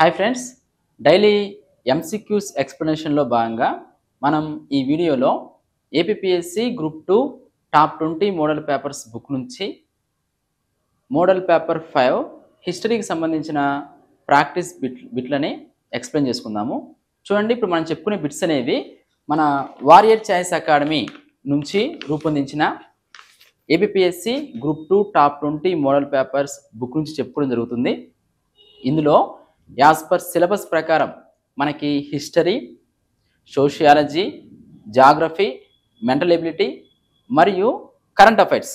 hi friends daily MCQs ఎక్స్ప్లెనేషన్లో భాగంగా మనం ఈ వీడియోలో APSC group two top twenty model papers book నుంచి మోడల్ పేపర్ ఫైవ్ హిస్టరీకి సంబంధించిన ప్రాక్టీస్ బిట్ బిట్లని ఎక్స్ప్లెయిన్ చేసుకుందాము చూడండి ఇప్పుడు మనం చెప్పుకునే బిట్స్ అనేవి మన వారియర్ ఛాయిస్ అకాడమీ నుంచి రూపొందించిన APSC group two top twenty model papers book నుంచి చెప్పుకోవడం జరుగుతుంది ఇందులో యాజ్ పర్ సిలబస్ ప్రకారం మనకి history sociology geography mental ability మరియు కరెంట్ అఫైర్స్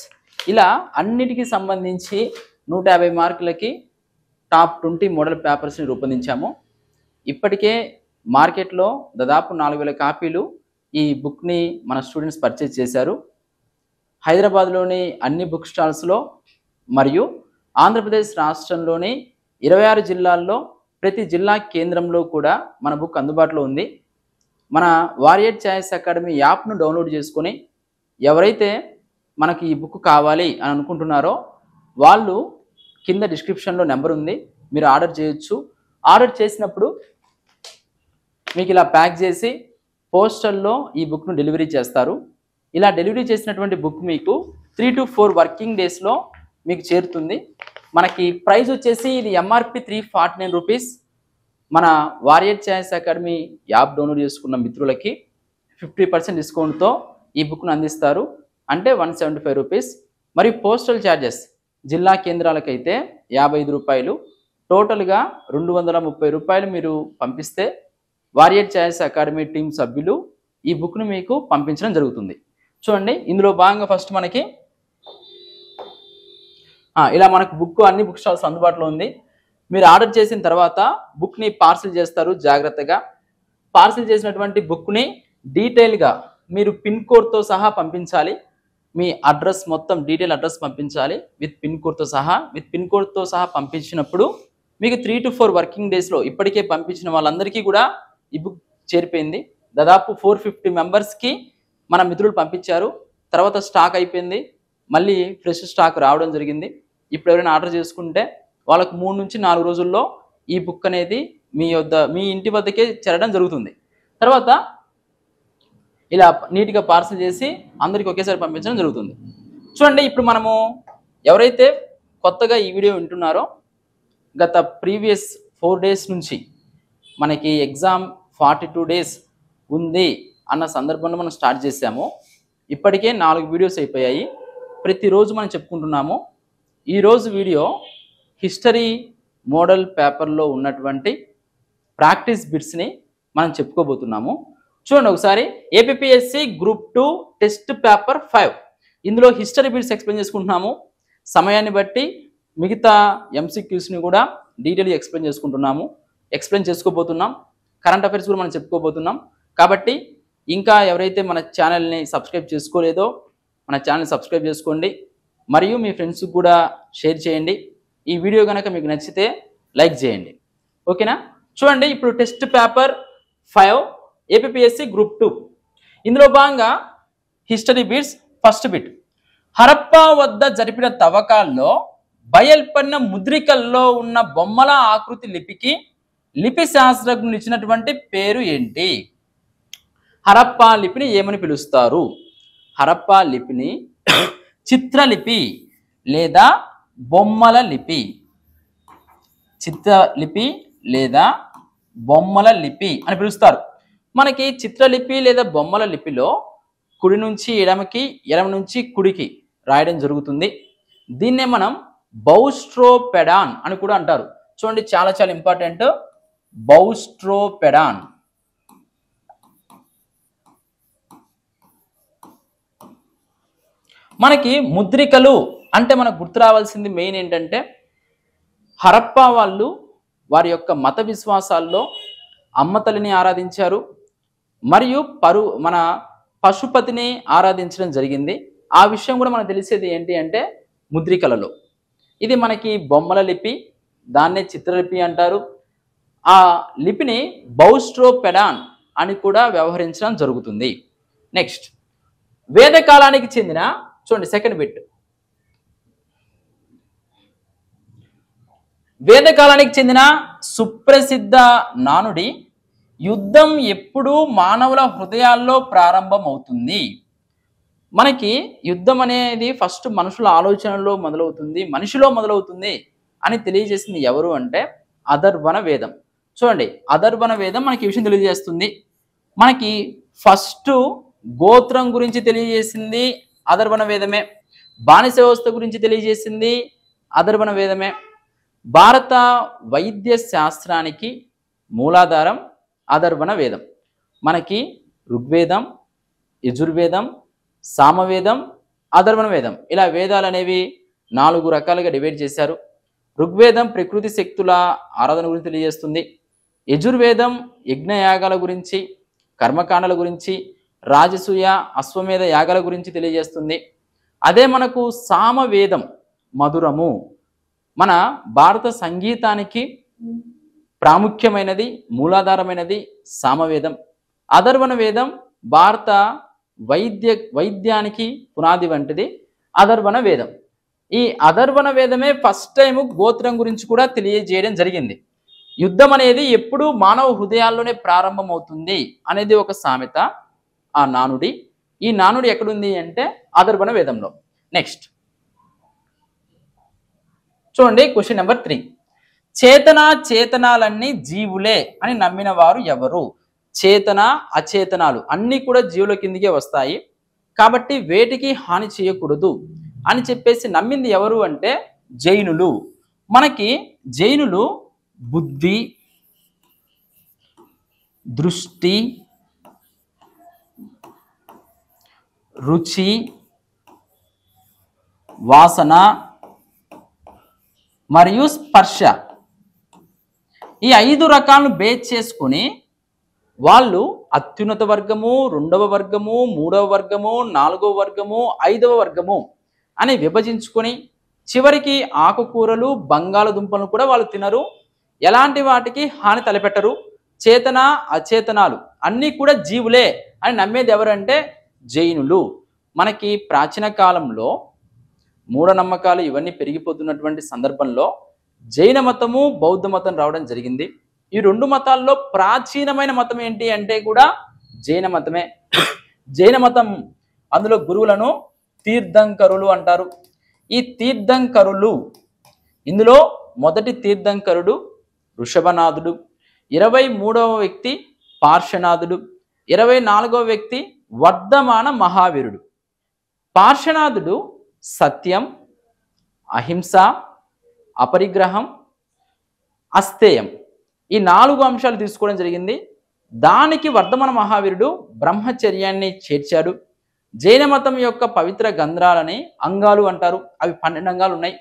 ఇలా అన్నిటికీ సంబంధించి నూట యాభై మార్కులకి టాప్ ట్వంటీ మోడల్ పేపర్స్ని రూపొందించాము ఇప్పటికే మార్కెట్లో దాదాపు నాలుగు వేల కాపీలు ఈ బుక్ని మన స్టూడెంట్స్ పర్చేజ్ చేశారు హైదరాబాద్లోని అన్ని బుక్ స్టాల్స్లో మరియు ఆంధ్రప్రదేశ్ రాష్ట్రంలోని ఇరవై ఆరు జిల్లాల్లో ప్రతి జిల్లా కేంద్రంలో కూడా మన బుక్ అందుబాటులో ఉంది మన వారియర్ ఛాయిస్ అకాడమీ యాప్ను డౌన్లోడ్ చేసుకొని ఎవరైతే మనకి ఈ బుక్ కావాలి అని అనుకుంటున్నారో వాళ్ళు కింద డిస్క్రిప్షన్లో నెంబర్ ఉంది మీరు ఆర్డర్ చేయొచ్చు ఆర్డర్ చేసినప్పుడు మీకు ఇలా ప్యాక్ చేసి పోస్టల్లో ఈ బుక్ను డెలివరీ చేస్తారు ఇలా డెలివరీ చేసినటువంటి బుక్ మీకు త్రీ టు ఫోర్ వర్కింగ్ డేస్లో మీకు చేరుతుంది మనకి ప్రైస్ వచ్చేసి ఇది MRP three forty nine rupees మన warrior choice academy app download చేసుకున్న మిత్రులకి ఫిఫ్టీ పర్సెంట్ డిస్కౌంట్తో ఈ బుక్ను అందిస్తారు అంటే వన్ సెవెంటీ ఫైవ్ రూపీస్ మరియు పోస్టల్ ఛార్జెస్ జిల్లా కేంద్రాలకైతే యాభై ఐదు రూపాయలు టోటల్గా రెండు వందల ముప్పై రూపాయలు మీరు పంపిస్తే వారియర్ ఛాయిస్ అకాడమీ టీం సభ్యులు ఈ బుక్ను మీకు పంపించడం జరుగుతుంది చూడండి ఇందులో భాగంగా ఫస్ట్ మనకి ఇలా మనకు బుక్ అన్ని బుక్ స్టాల్స్ అందుబాటులో ఉంది మీరు ఆర్డర్ చేసిన తర్వాత బుక్ని పార్సిల్ చేస్తారు జాగ్రత్తగా పార్సిల్ చేసినటువంటి బుక్ని డీటెయిల్గా మీరు పిన్ కోడ్తో సహా పంపించాలి మీ అడ్రస్ మొత్తం డీటెయిల్ అడ్రస్ పంపించాలి విత్ పిన్ కోడ్తో సహా విత్ పిన్ కోడ్తో సహా పంపించినప్పుడు మీకు త్రీ టు ఫోర్ వర్కింగ్ డేస్లో ఇప్పటికే పంపించిన వాళ్ళందరికీ కూడా ఈ బుక్ చేరిపోయింది దాదాపు ఫోర్ ఫిఫ్టీ మెంబర్స్కి మన మిత్రులు పంపించారు తర్వాత స్టాక్ అయిపోయింది మళ్ళీ ఫ్రెష్ స్టాక్ రావడం జరిగింది ఇప్పుడు ఎవరైనా ఆర్డర్ చేసుకుంటే వాళ్ళకు మూడు నుంచి నాలుగు రోజుల్లో ఈ బుక్ అనేది మీ వద్ద మీ ఇంటి వద్దకే చేరడం జరుగుతుంది తర్వాత ఇలా నీట్గా పార్సల్ చేసి అందరికి ఒకేసారి పంపించడం జరుగుతుంది చూడండి ఇప్పుడు మనము ఎవరైతే కొత్తగా ఈ వీడియో వింటున్నారో గత ప్రీవియస్ ఫోర్ డేస్ నుంచి మనకి ఎగ్జామ్ ఫార్టీ టూ డేస్ ఉంది అన్న సందర్భంలో మనం స్టార్ట్ చేసాము ఇప్పటికే నాలుగు వీడియోస్ అయిపోయాయి ప్రతిరోజు మనం చెప్పుకుంటున్నాము ఈరోజు వీడియో హిస్టరీ మోడల్ పేపర్లో ఉన్నటువంటి ప్రాక్టీస్ బిట్స్ని మనం చెప్పుకోబోతున్నాము చూడండి ఒకసారి APSC group two test paper five ఇందులో హిస్టరీ బిట్స్ ఎక్స్ప్లెయిన్ చేసుకుంటున్నాము సమయాన్ని బట్టి మిగతా ఎంసీక్యూస్ని కూడా డీటెయిల్గా ఎక్స్ప్లెయిన్ చేసుకుంటున్నాము ఎక్స్ప్లెయిన్ చేసుకోబోతున్నాం కరెంట్ అఫైర్స్ కూడా మనం చెప్పుకోబోతున్నాం కాబట్టి ఇంకా ఎవరైతే మన ఛానల్ని సబ్స్క్రైబ్ చేసుకోలేదో మన ఛానల్ సబ్స్క్రైబ్ చేసుకోండి మరియు మీ ఫ్రెండ్స్కి కూడా షేర్ చేయండి ఈ వీడియో కనుక మీకు నచ్చితే లైక్ చేయండి ఓకేనా చూడండి ఇప్పుడు test paper five APSC group two ఇందులో భాగంగా history bits first bit Harappa వద్ద జరిపిన తవ్వకాల్లో బయల్పడిన ముద్రికల్లో ఉన్న బొమ్మల ఆకృతి లిపికి లిపి శాస్త్రజ్ఞులు ఇచ్చినటువంటి పేరు ఏంటి హరప్పా లిపిని ఏమని పిలుస్తారు హరప్పా లిపిని చిత్రలిపి లేదా బొమ్మల లిపి చిత్రలిపి లేదా బొమ్మల లిపి అని పిలుస్తారు మనకి చిత్రలిపి లేదా బొమ్మల లిపిలో కుడి నుంచి ఎడమకి ఎడమ నుంచి కుడికి రాయడం జరుగుతుంది దీన్నే మనం బౌస్ట్రోపెడాన్ అని కూడా అంటారు చూడండి చాలా చాలా ఇంపార్టెంట్ బౌస్ట్రోపెడాన్ మనకి ముద్రికలు అంటే మనకు గుర్తు రావాల్సింది మెయిన్ ఏంటంటే హరప్పా వాళ్ళు వారి యొక్క మత విశ్వాసాల్లో అమ్మతల్లిని ఆరాధించారు మరియు పరు మన పశుపతిని ఆరాధించడం జరిగింది ఆ విషయం కూడా మనకు తెలిసేది ఏంటి అంటే ముద్రికలలో ఇది మనకి బొమ్మల లిపి దాన్నే చిత్రలిపి అంటారు ఆ లిపిని బౌస్ట్రోపెడాన్ అని కూడా వ్యవహరించడం జరుగుతుంది నెక్స్ట్ వేదకాలానికి చెందిన చూడండి సెకండ్ బిట్ వేదకాలానికి చెందిన సుప్రసిద్ధ నానుడి యుద్ధం ఎప్పుడూ మానవుల హృదయాల్లో ప్రారంభమవుతుంది మనకి యుద్ధం అనేది ఫస్ట్ మనుషుల ఆలోచనలో మొదలవుతుంది మనిషిలో మొదలవుతుంది అని తెలియజేసింది ఎవరు అంటే అదర్వన వేదం చూడండి అదర్వన వేదం మనకి ఈ విషయం తెలియజేస్తుంది మనకి ఫస్ట్ గోత్రం గురించి తెలియజేసింది అదర్వణ వేదమే బానిస వ్యవస్థ గురించి తెలియజేసింది అదర్వణ వేదమే భారత వైద్య శాస్త్రానికి మూలాధారం అదర్వణ వేదం మనకి ఋగ్వేదం యజుర్వేదం సామవేదం అదర్వణ వేదం ఇలా వేదాలు అనేవి నాలుగు రకాలుగా డివైడ్ చేశారు ఋగ్వేదం ప్రకృతి శక్తుల ఆరాధన గురించి తెలియజేస్తుంది యజుర్వేదం యజ్ఞయాగాల గురించి కర్మకాండల గురించి రాజసూయ అశ్వమేధ యాగాల గురించి తెలియజేస్తుంది అదే మనకు సామవేదం మధురము మన భారత సంగీతానికి ప్రాముఖ్యమైనది మూలాధారమైనది సామవేదం అదర్వణ వేదం భారత వైద్య వైద్యానికి పునాది వంటిది అదర్వణ వేదం ఈ అదర్వణ వేదమే ఫస్ట్ టైము గోత్రం గురించి కూడా తెలియజేయడం జరిగింది యుద్ధం అనేది ఎప్పుడు మానవ హృదయాల్లోనే ప్రారంభమవుతుంది అనేది ఒక సామెత ఆ నానుడి ఈ నానుడి ఎక్కడుంది అంటే ఆదర్భణ వేదంలో నెక్స్ట్ చూడండి క్వశ్చన్ నెంబర్ త్రీ చేతన చేతనాలన్నీ జీవులే అని నమ్మిన వారు ఎవరు చేతన అచేతనాలు అన్నీ కూడా జీవుల కిందికే వస్తాయి కాబట్టి వేటికి హాని చేయకూడదు అని చెప్పేసి నమ్మింది ఎవరు అంటే జైనులు మనకి జైనులు బుద్ధి దృష్టి రుచి వాసన మరియు స్పర్శ ఈ ఐదు రకాలను బేస్ చేసుకుని వాళ్ళు అత్యున్నత వర్గము రెండవ వర్గము మూడవ వర్గము నాలుగవ వర్గము ఐదవ వర్గము అని విభజించుకొని చివరికి ఆకుకూరలు బంగాళదుంపలను కూడా వాళ్ళు తినరు ఎలాంటి వాటికి హాని తలపెట్టరు చేతన అచేతనాలు అన్నీ కూడా జీవులే అని నమ్మేది ఎవరంటే జైనులు మనకి ప్రాచీన కాలంలో మూఢనమ్మకాలు ఇవన్నీ పెరిగిపోతున్నటువంటి సందర్భంలో జైన మతము బౌద్ధ మతం రావడం జరిగింది ఈ రెండు మతాల్లో ప్రాచీనమైన మతం ఏంటి అంటే కూడా జైన మతమే జైన మతం అందులో గురువులను తీర్థంకరులు అంటారు ఈ తీర్థంకరులు ఇందులో మొదటి తీర్థంకరుడు ఋషభనాథుడు ఇరవై మూడవ వ్యక్తి పార్శ్వనాథుడు ఇరవై నాలుగవ వ్యక్తి వర్ధమాన మహావీరుడు పార్శ్వనాథుడు సత్యం అహింస అపరిగ్రహం అస్థేయం ఈ నాలుగు అంశాలు తీసుకోవడం జరిగింది దానికి వర్ధమాన మహావీరుడు బ్రహ్మచర్యాన్ని చేర్చాడు జైన మతం యొక్క పవిత్ర గంధ్రాలని అంగాలు అంటారు అవి పన్నెండు అంగాలు ఉన్నాయి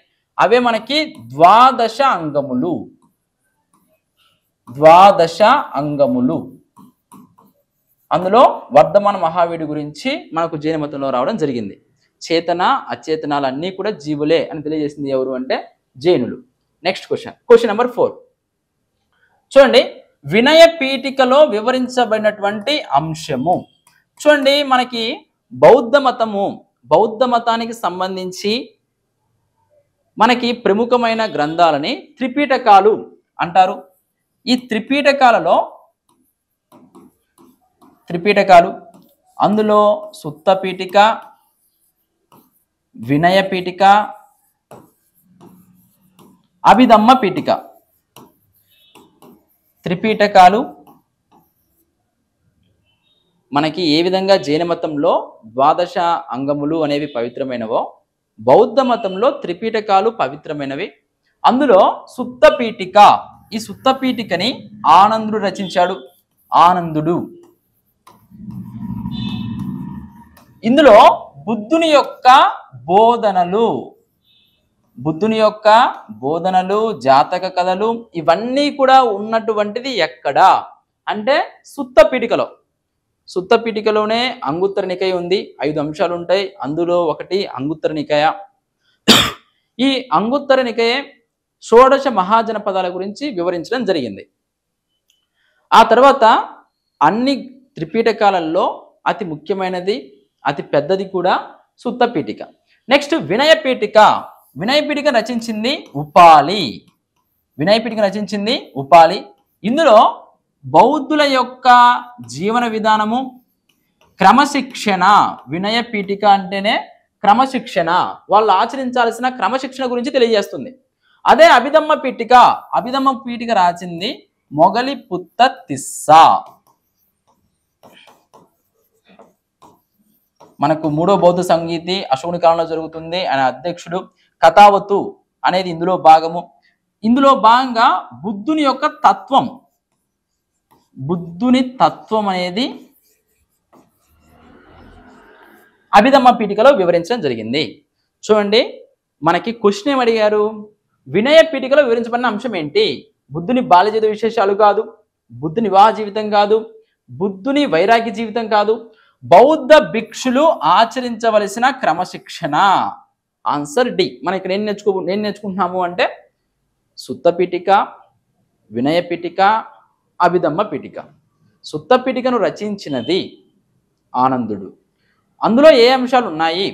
అవే మనకి ద్వాదశ అంగములు ద్వాదశ అంగములు అందులో వర్ధమాన మహావీడి గురించి మనకు జైనమతంలో రావడం జరిగింది చేతన అచేతనాలన్నీ కూడా జీవులే అని తెలియజేసింది ఎవరు అంటే జైనులు next question question number four చూడండి వినయ పీఠికలో వివరించబడినటువంటి అంశము చూడండి మనకి బౌద్ధ మతము బౌద్ధ మతానికి సంబంధించి మనకి ప్రముఖమైన గ్రంథాలని త్రిపీఠకాలు అంటారు ఈ త్రిపీఠకాలలో త్రిపీఠకాలు అందులో సుత్త పీఠిక వినయ పీఠిక అభిధమ్మ పీఠిక త్రిపీఠకాలు మనకి ఏ విధంగా జైన మతంలో ద్వాదశ అంగములు అనేవి పవిత్రమైనవో బౌద్ధ మతంలో త్రిపీఠకాలు పవిత్రమైనవి అందులో సుత్త పీఠిక ఈ సుత్త పీఠికని ఆనందుడు రచించాడు ఆనందుడు ఇందులో బుద్ధుని యొక్క బోధనలు బుద్ధుని యొక్క బోధనలు జాతక కథలు ఇవన్నీ కూడా ఉన్నటువంటిది ఎక్కడ అంటే సుత్త పీఠికలో సుత్త పీఠికలోనే అంగుత్తర నికాయ ఉంది ఐదు అంశాలు ఉంటాయి అందులో ఒకటి అంగుత్తర నికాయ ఈ అంగుత్తర నికాయ షోడశ మహాజనపదాల గురించి వివరించడం జరిగింది ఆ తర్వాత అన్ని త్రిపీఠకాలలో అతి ముఖ్యమైనది అతి పెద్దది కూడా సుత్త పీఠిక నెక్స్ట్ వినయ పీఠిక వినయ పీఠిక రచించింది ఉపాలి వినయ పీఠిక రచించింది ఉపాలి ఇందులో బౌద్ధుల యొక్క జీవన విధానము క్రమశిక్షణ వినయ పీఠిక అంటేనే క్రమశిక్షణ వాళ్ళు ఆచరించాల్సిన క్రమశిక్షణ గురించి తెలియజేస్తుంది అదే అభిదమ్మ పీఠిక అభిదమ్మ పీఠిక రాచింది మొగలి పుత్త తిస్సా మనకు మూడో బౌద్ధ సంగీతి అశోకుని కాలంలో జరుగుతుంది అనే అధ్యక్షుడు కథావతు అనేది ఇందులో భాగము ఇందులో భాగంగా బుద్ధుని యొక్క తత్వం బుద్ధుని తత్వం అనేది అభిధమ్మ పీఠికలో వివరించడం జరిగింది చూడండి మనకి క్వశ్చన్ ఏమడిగారు అడిగారు వినయ పీఠికలో వివరించబడిన అంశం ఏంటి బుద్ధుని బాల్య జీవిత విశేషాలు కాదు బుద్ధుని వివాహ జీవితం కాదు బుద్ధుని వైరాగ్య జీవితం కాదు బౌద్ధ భిక్షులు ఆచరించవలసిన క్రమశిక్షణ ఆన్సర్ డి మనం ఇక్కడ ఏం నేర్చుకో ఏం నేర్చుకుంటున్నాము అంటే సుత్త పిటిక వినయ పిటిక అభిదమ్మ పిటిక సుత్త పిటికను రచించినది ఆనందుడు అందులో ఏ అంశాలు ఉన్నాయి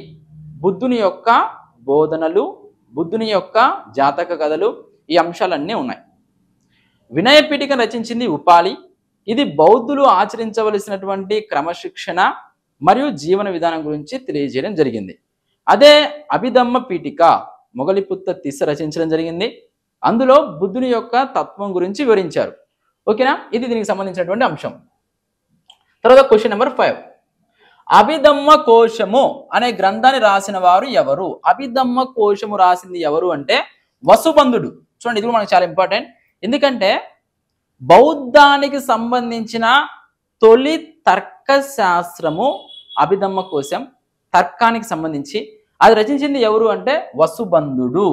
బుద్ధుని యొక్క బోధనలు బుద్ధుని యొక్క జాతక కథలు ఈ అంశాలన్నీ ఉన్నాయి వినయ పీఠిక రచించింది ఉపాలి ఇది బౌద్ధులు ఆచరించవలసినటువంటి క్రమశిక్షణ మరియు జీవన విధానం గురించి తెలియజేయడం జరిగింది అదే అభిధమ్మ పీఠిక మొగలిపుత్త తీస రచించడం జరిగింది అందులో బుద్ధుని యొక్క తత్వం గురించి వివరించారు ఓకేనా ఇది దీనికి సంబంధించినటువంటి అంశం తర్వాత క్వశ్చన్ నెంబర్ ఫైవ్ అభిధమ్మ కోశము అనే గ్రంథాన్ని రాసిన వారు ఎవరు అభిధమ్మ కోశము రాసింది ఎవరు అంటే వసుబంధుడు చూడండి ఇది కూడా మనకు చాలా ఇంపార్టెంట్ ఎందుకంటే బౌద్ధానికి సంబంధించిన తొలి తర్కశాస్త్రము అభిధమ్మ కోసం తర్కానికి సంబంధించి అది రచించింది ఎవరు అంటే వసుబంధుడు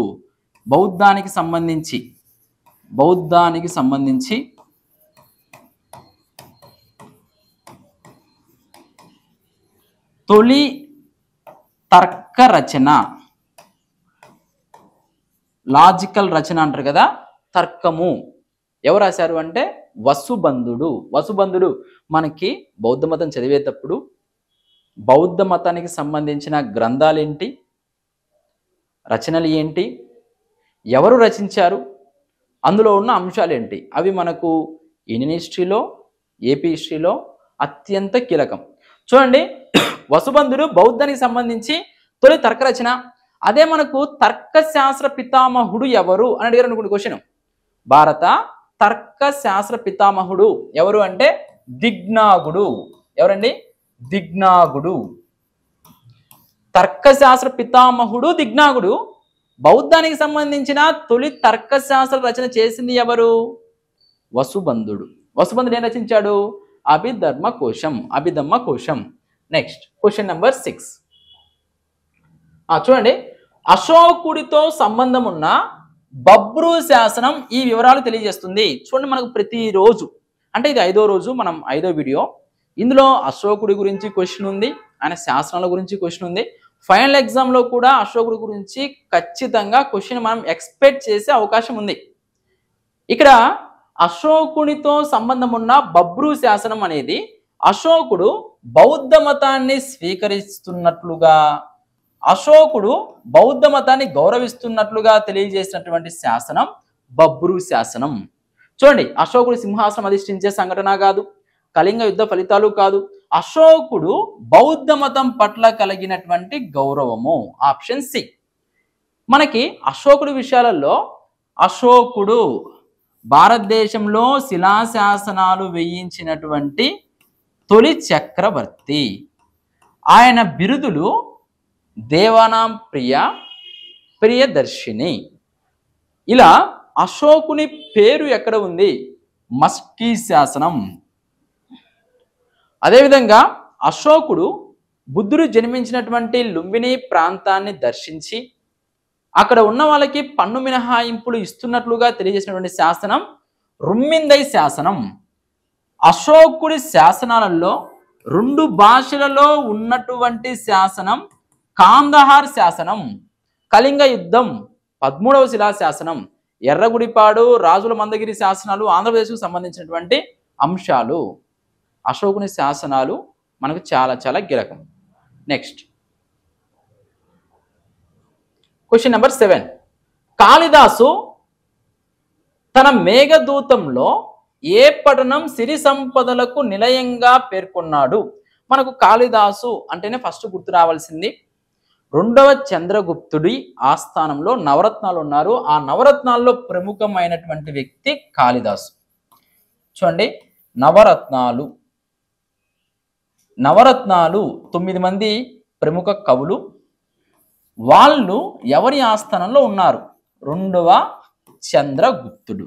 బౌద్ధానికి సంబంధించి బౌద్ధానికి సంబంధించి తొలి తర్క రచన లాజికల్ రచన అంటారు కదా తర్కము ఎవరు రాశారు అంటే వసుబంధుడు వసుబంధుడు మనకి బౌద్ధ మతం చదివేటప్పుడు బౌద్ధ మతానికి సంబంధించిన గ్రంథాలు ఏంటి రచనలు ఏంటి ఎవరు రచించారు అందులో ఉన్న అంశాలు ఏంటి అవి మనకు ఇండియన్ హిస్టరీలో ఏపీ హిస్టరీలో అత్యంత కీలకం చూడండి వసుబంధుడు బౌద్ధానికి సంబంధించి తొలి తర్క రచన అదే మనకు తర్కశాస్త్ర పితామహుడు ఎవరు అని అడిగారు అనుకున్న క్వశ్చన్ భారత తర్క శాస్త్ర పితామహుడు ఎవరు అంటే దిగ్నాగుడు ఎవరండి దిగ్నాగుడు తర్కశాస్త్ర పితామహుడు దిగ్నాగుడు బౌద్ధానికి సంబంధించిన తొలి తర్కశాస్త్ర రచన చేసింది ఎవరు వసుబంధుడు వసుబంధుడు ఏం రచించాడు అభిధర్మ కోశం అభిధమ్మ కోశం నెక్స్ట్ క్వశ్చన్ నెంబర్ సిక్స్ చూడండి అశోకుడితో సంబంధం ఉన్న బబ్రూ శాసనం ఈ వివరాలు తెలియజేస్తుంది చూడండి మనకు ప్రతిరోజు అంటే ఇది ఐదో రోజు మనం ఐదో వీడియో ఇందులో అశోకుడి గురించి క్వశ్చన్ ఉంది ఆయన శాసనాల గురించి క్వశ్చన్ ఉంది ఫైనల్ ఎగ్జామ్లో కూడా అశోకుడి గురించి ఖచ్చితంగా క్వశ్చన్ మనం ఎక్స్పెక్ట్ చేసే అవకాశం ఉంది ఇక్కడ అశోకునితో సంబంధం ఉన్న బబ్రూ శాసనం అనేది అశోకుడు బౌద్ధ మతాన్ని స్వీకరిస్తున్నట్లుగా అశోకుడు బౌద్ధ మతాన్ని గౌరవిస్తున్నట్లుగా తెలియజేసినటువంటి శాసనం బబ్రు శాసనం చూడండి అశోకుడు సింహాసనం అధిష్ఠించే సంఘటన కాదు కళింగ యుద్ధ ఫలితాలు కాదు అశోకుడు బౌద్ధ మతం పట్ల కలిగినటువంటి గౌరవము ఆప్షన్ సి మనకి అశోకుడు విషయాలలో అశోకుడు భారతదేశంలో శిలాశాసనాలు వేయించినటువంటి తొలి చక్రవర్తి ఆయన బిరుదులు దేవానాం ప్రియ ప్రియదర్శిని ఇలా అశోకుని పేరు ఎక్కడ ఉంది మస్కీ శాసనం అదేవిధంగా అశోకుడు బుద్ధుడు జన్మించినటువంటి లుంబిని ప్రాంతాన్ని దర్శించి అక్కడ ఉన్న వాళ్ళకి పన్ను మినహాయింపులు ఇస్తున్నట్లుగా తెలియజేసినటువంటి శాసనం రుమ్మిందై శాసనం అశోకుడి శాసనాలలో రెండు భాషలలో ఉన్నటువంటి శాసనం కాందహార్ శాసనం కళింగ యుద్ధం పద్మూడవ శిలా శాసనం ఎర్రగుడిపాడు రాజుల మందగిరి శాసనాలు ఆంధ్రప్రదేశ్కు సంబంధించినటువంటి అంశాలు అశోకుని శాసనాలు మనకు చాలా చాలా కీలకం next question number seven Kalidasa తన మేఘదూతంలో ఏ పట్టణం సిరి సంపదలకు నిలయంగా పేర్కొన్నాడు మనకు కాళిదాసు అంటేనే ఫస్ట్ గుర్తు రావాల్సింది రెండవ చంద్రగుప్తుడి ఆస్థానంలో నవరత్నాలు ఉన్నారు ఆ నవరత్నాల్లో ప్రముఖమైనటువంటి వ్యక్తి కాళిదాసు చూడండి నవరత్నాలు నవరత్నాలు తొమ్మిది మంది ప్రముఖ కవులు వాళ్ళు ఎవరి ఆస్థానంలో ఉన్నారు రెండవ చంద్రగుప్తుడు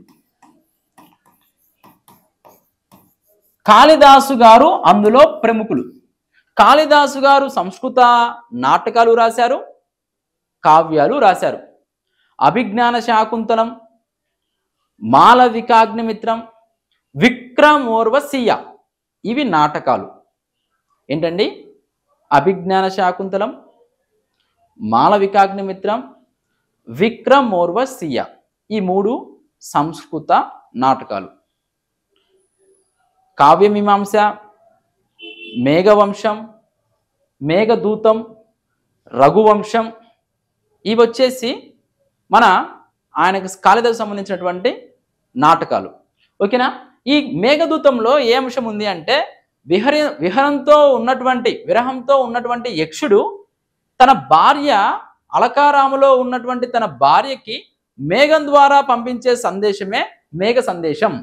కాళిదాసు గారు అందులో ప్రముఖులు కాళిదాసు గారు సంస్కృత నాటకాలు రాశారు కావ్యాలు రాశారు అభిజ్ఞాన శాకుంతలం మాలవికాగ్నిమిత్రం విక్రమోర్వశీయ ఇవి నాటకాలు ఏంటండి అభిజ్ఞాన శాకుంతలం మాలవికాగ్నిమిత్రం విక్రమోర్వశీయ ఈ మూడు సంస్కృత నాటకాలు కావ్యమీమాంస మేఘవంశం మేఘదూతం రఘువంశం ఇవి వచ్చేసి మన ఆయనకు కాళిదాసు సంబంధించినటువంటి నాటకాలు ఓకేనా ఈ మేఘదూతంలో ఏ అంశం ఉంది అంటే విహరి విహరంతో ఉన్నటువంటి విరహంతో ఉన్నటువంటి యక్షుడు తన భార్య అలకారాములో ఉన్నటువంటి తన భార్యకి మేఘం ద్వారా పంపించే సందేశమే మేఘ సందేశం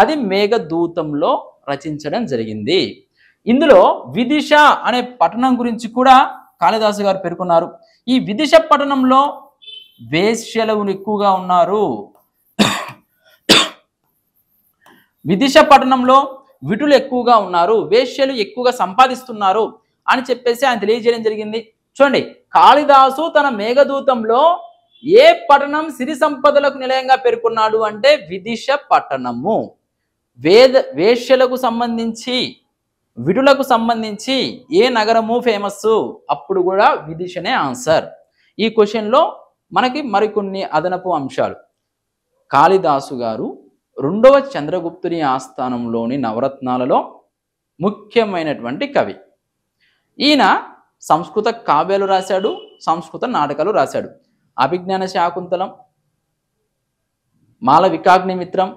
అది మేఘదూతంలో రచించడం జరిగింది ఇందులో విదిశ అనే పట్టణం గురించి కూడా కాళిదాసు గారు పేర్కొన్నారు ఈ విదిశ పట్టణంలో వేశ్యలవులు ఎక్కువగా ఉన్నారు విదిశ పట్టణంలో విటులు ఎక్కువగా ఉన్నారు వేశ్యలు ఎక్కువగా సంపాదిస్తున్నారు అని చెప్పేసి ఆయన తెలియజేయడం జరిగింది చూడండి కాళిదాసు తన మేఘదూతంలో ఏ పట్టణం సిరి సంపదలకు నిలయంగా పేర్కొన్నాడు అంటే విదిశ పట్టణము వేద వేశ్యలకు సంబంధించి విడులకు సంబంధించి ఏ నగరము ఫేమస్ అప్పుడు కూడా విదిషనే ఆన్సర్ ఈ క్వశ్చన్లో మనకి మరికొన్ని అదనపు అంశాలు కాళిదాసు గారు రెండవ చంద్రగుప్తుని ఆస్థానంలోని నవరత్నాలలో ముఖ్యమైనటువంటి కవి ఈయన సంస్కృత కావ్యాలు రాశాడు సంస్కృత నాటకాలు రాశాడు అభిజ్ఞాన శాకుంతలం మాల వికాగ్నిమిత్రం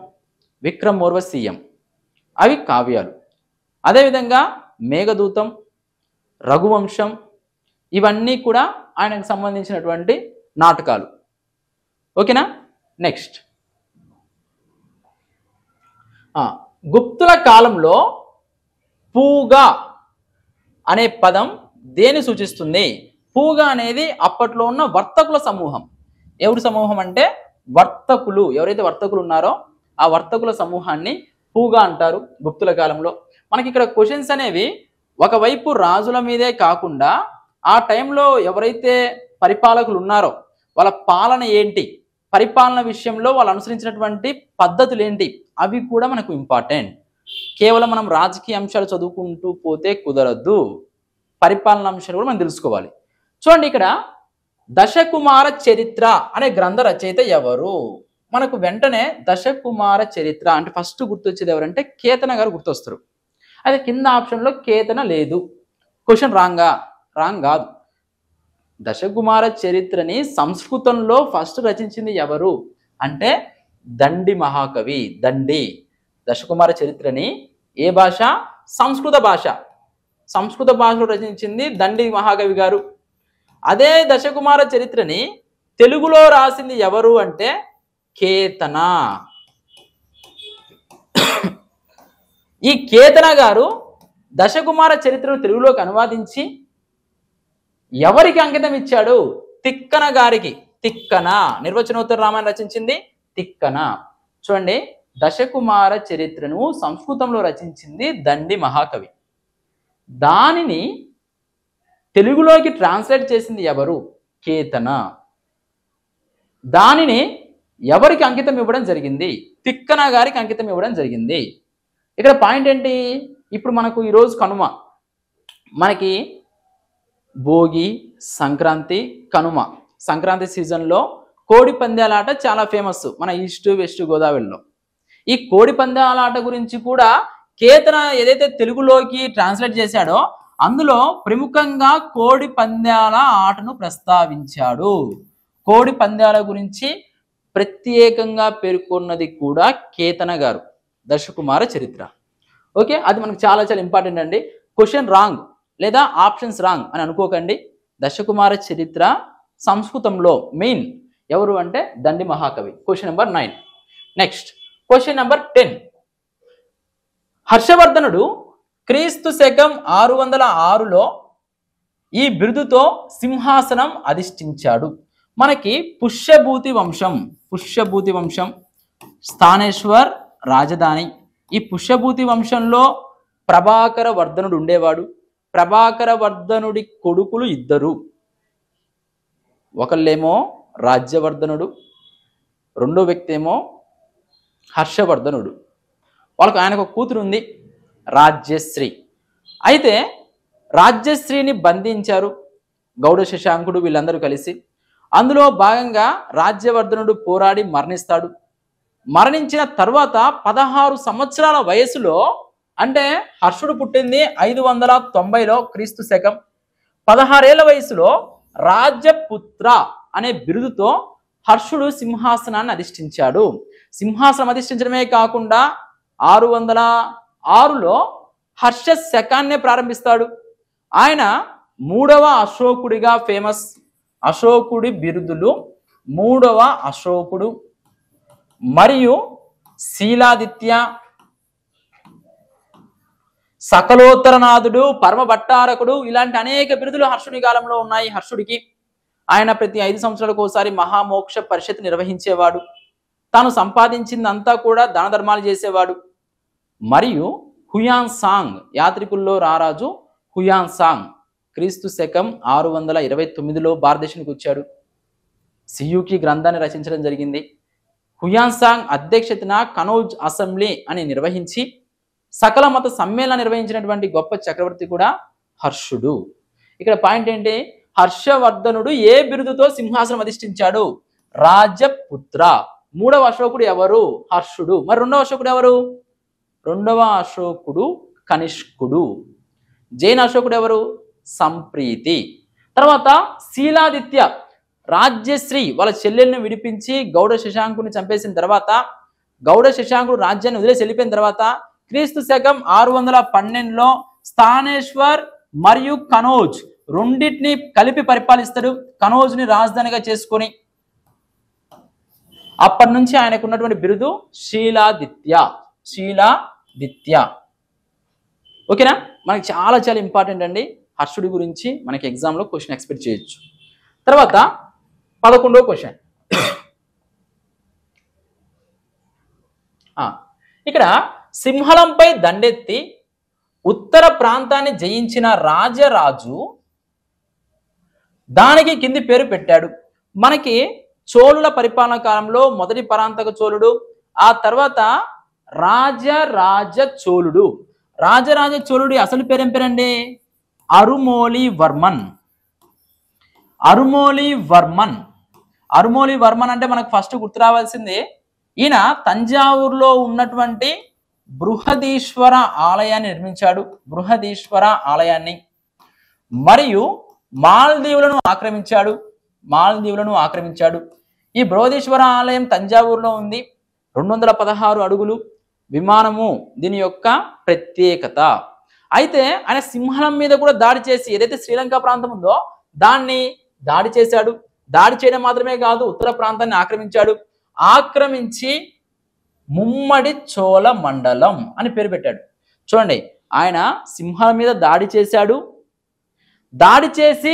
సీఎం అవి కావ్యాలు అదేవిధంగా మేఘదూతం రఘువంశం ఇవన్నీ కూడా ఆయనకు సంబంధించినటువంటి నాటకాలు ఓకేనా నెక్స్ట్ గుప్తుల కాలంలో పూగా అనే పదం దేని సూచిస్తుంది పూగా అనేది అప్పట్లో ఉన్న వర్తకుల సమూహం ఎవరి సమూహం అంటే వర్తకులు ఎవరైతే వర్తకులు ఉన్నారో ఆ వర్తకుల సమూహాన్ని పూగా అంటారు గుప్తుల కాలంలో మనకి ఇక్కడ క్వశ్చన్స్ అనేవి ఒకవైపు రాజుల మీదే కాకుండా ఆ టైంలో ఎవరైతే పరిపాలకులు ఉన్నారో వాళ్ళ పాలన ఏంటి పరిపాలన విషయంలో వాళ్ళు అనుసరించినటువంటి పద్ధతులు ఏంటి అవి కూడా మనకు ఇంపార్టెంట్ కేవలం మనం రాజకీయ అంశాలు చదువుకుంటూ పోతే కుదరద్దు పరిపాలన అంశాలు కూడా మనం తెలుసుకోవాలి చూడండి ఇక్కడ దశకుమార చరిత్ర అనే గ్రంథ రచయిత ఎవరు మనకు వెంటనే దశకుమార చరిత్ర అంటే ఫస్ట్ గుర్తొచ్చేది ఎవరంటే కేతన గారు గుర్తొస్తారు అయితే కింద ఆప్షన్లో కేతన లేదు క్వశ్చన్ రాంగా రాంగ్ కాదు దశకుమార చరిత్రని సంస్కృతంలో ఫస్ట్ రచించింది ఎవరు అంటే దండి మహాకవి దండి దశకుమార చరిత్రని ఏ భాష సంస్కృత భాష సంస్కృత భాషలో రచించింది దండి మహాకవి గారు అదే దశకుమార చరిత్రని తెలుగులో రాసింది ఎవరు అంటే కేతన ఈ కేతన గారు దశకుమార చరిత్రను తెలుగులోకి అనువాదించి ఎవరికి అంకితం ఇచ్చాడు తిక్కన గారికి తిక్కన నిర్వచనోత్తర రామాయణ రచించింది తిక్కన చూడండి దశకుమార చరిత్రను సంస్కృతంలో రచించింది దండి మహాకవి దానిని తెలుగులోకి ట్రాన్స్లేట్ చేసింది ఎవరు కేతన దానిని ఎవరికి అంకితం ఇవ్వడం జరిగింది తిక్కన గారికి అంకితం ఇవ్వడం జరిగింది ఇక్కడ పాయింట్ ఏంటి ఇప్పుడు మనకు ఈరోజు కనుమ మనకి భోగి సంక్రాంతి కనుమ సంక్రాంతి సీజన్లో కోడి పందాల ఆట చాలా ఫేమస్ మన ఈస్ట్ వెస్ట్ గోదావరిలో ఈ కోడి పందాల ఆట గురించి కూడా కేతన ఏదైతే తెలుగులోకి ట్రాన్స్లేట్ చేశాడో అందులో ప్రముఖంగా కోడి పందాల ఆటను ప్రస్తావించాడు కోడి పందాల గురించి ప్రత్యేకంగా పేర్కొన్నది కూడా కేతన గారు దర్శకుమార చరిత్ర ఓకే అది మనకు చాలా చాలా ఇంపార్టెంట్ అండి క్వశ్చన్ రాంగ్ లేదా ఆప్షన్స్ రాంగ్ అని అనుకోకండి దశకుమార చరిత్ర సంస్కృతంలో మెయిన్ ఎవరు అంటే దండి మహాకవి question number nine next question number ten హర్షవర్ధనుడు క్రీస్తు శకం ఆరు వందల ఆరులో ఈ బిరుదుతో సింహాసనం అధిష్ఠించాడు మనకి పుష్యభూతి వంశం పుష్యభూతి వంశం స్థానేశ్వర్ రాజధాని ఈ పుష్యభూతి వంశంలో ప్రభాకర వర్ధనుడు ఉండేవాడు ప్రభాకర వర్ధనుడి కొడుకులు ఇద్దరు ఒకళ్ళేమో రాజ్యవర్ధనుడు రెండో వ్యక్తి ఏమో హర్షవర్ధనుడు వాళ్ళకు ఆయనకు ఒక కూతురు ఉంది రాజ్యశ్రీ అయితే రాజ్యశ్రీని బంధించారు గౌడ శశాంకుడు వీళ్ళందరూ కలిసి అందులో భాగంగా రాజ్యవర్ధనుడు పోరాడి మరణిస్తాడు మరణించిన తర్వాత పదహారు సంవత్సరాల వయసులో అంటే హర్షుడు పుట్టింది ఐదు వందల తొంభైలో క్రీస్తు శకం పదహారేళ్ల వయసులో రాజపుత్ర అనే బిరుదుతో హర్షుడు సింహాసనాన్ని అధిష్ఠించాడు సింహాసనం అధిష్ఠించడమే కాకుండా ఆరు వందల ఆరులో హర్ష శకాన్నే ప్రారంభిస్తాడు ఆయన మూడవ అశోకుడిగా ఫేమస్ అశోకుడి బిరుదులు మూడవ అశోకుడు మరియు శీలాదిత్య సకలోత్తరనాథుడు పరమ భట్టారకుడు ఇలాంటి అనేక బిరుదులు హర్షుడి కాలంలో ఉన్నాయి హర్షుడికి ఆయన ప్రతి ఐదు సంవత్సరాలకు ఒకసారి మహామోక్ష పరిషత్ నిర్వహించేవాడు తాను సంపాదించిందంతా కూడా దాన ధర్మాలు చేసేవాడు మరియు హుయాన్ సాంగ్ యాత్రికుల్లో రారాజు హుయాన్ సాంగ్ క్రీస్తు శకం ఆరు వందల ఇరవై తొమ్మిదిలో భారతదేశానికి వచ్చాడు సియుకి గ్రంథాన్ని రచించడం జరిగింది హుయాన్సాంగ్ అధ్యక్షతన కనౌజ్ అసెంబ్లీ అని నిర్వహించి సకల మత సమ్మేళన నిర్వహించినటువంటి గొప్ప చక్రవర్తి కూడా హర్షుడు ఇక్కడ పాయింట్ ఏంటి హర్షవర్ధనుడు ఏ బిరుదుతో సింహాసనం అధిష్ఠించాడు రాజపుత్ర మూడవ అశోకుడు ఎవరు హర్షుడు మరి రెండవ అశోకుడు ఎవరు రెండవ అశోకుడు కనిష్కుడు జైన అశోకుడు ఎవరు సంప్రీతి తర్వాత శీలాదిత్య రాజ్యశ్రీ వాళ్ళ చెల్లెల్ని విడిపించి గౌడ శశాంకుని చంపేసిన తర్వాత గౌడ శశాంకుడు రాజ్యాన్ని వదిలేసి వెళ్ళిపోయిన తర్వాత క్రీస్తు శకం ఆరు వందల పన్నెండులో స్థానేశ్వర్ మరియు కనోజ్ రెండింటిని కలిపి పరిపాలిస్తాడు కనోజ్ని రాజధానిగా చేసుకొని అప్పటి నుంచి ఆయనకు ఉన్నటువంటి బిరుదు శీలాదిత్య శీలాదిత్య ఓకేనా మనకి చాలా చాలా ఇంపార్టెంట్ అండి హర్షుడి గురించి మనకి ఎగ్జామ్లో క్వశ్చన్ ఎక్స్పెక్ట్ చేయొచ్చు తర్వాత పదకొండో క్వశ్చన్ ఇక్కడ సింహలంపై దండెత్తి ఉత్తర ప్రాంతాన్ని జయించిన రాజరాజు దానికి కింది పేరు పెట్టాడు మనకి చోళుల పరిపాలన కాలంలో మొదటి ప్రాంతక చోళుడు ఆ తర్వాత రాజరాజ చోళుడు రాజరాజ చోళుడి అసలు పేరేం పేరండి అరుమోళి వర్మన్ అరుమోళి వర్మన్ అరుమోలి వర్మన్ అంటే మనకు ఫస్ట్ గుర్తు రావాల్సింది ఈయన తంజావూరులో ఉన్నటువంటి బృహదీశ్వర ఆలయాన్ని నిర్మించాడు బృహదీశ్వర ఆలయాన్ని మరియు మాల్దీవులను ఆక్రమించాడు మాల్దీవులను ఆక్రమించాడు ఈ బృహదీశ్వర ఆలయం తంజావూరులో ఉంది రెండు వందల పదహారు అడుగులు విమానము దీని యొక్క ప్రత్యేకత అయితే ఆయన సింహలం మీద కూడా దాడి చేసి ఏదైతే శ్రీలంక ప్రాంతం ఉందో దాన్ని దాడి చేశాడు దాడి చేయడం మాత్రమే కాదు ఉత్తర ప్రాంతాన్ని ఆక్రమించాడు ఆక్రమించి ముమ్మడి చోళ మండలం అని పేరు పెట్టాడు చూడండి ఆయన సింహాల మీద దాడి చేశాడు దాడి చేసి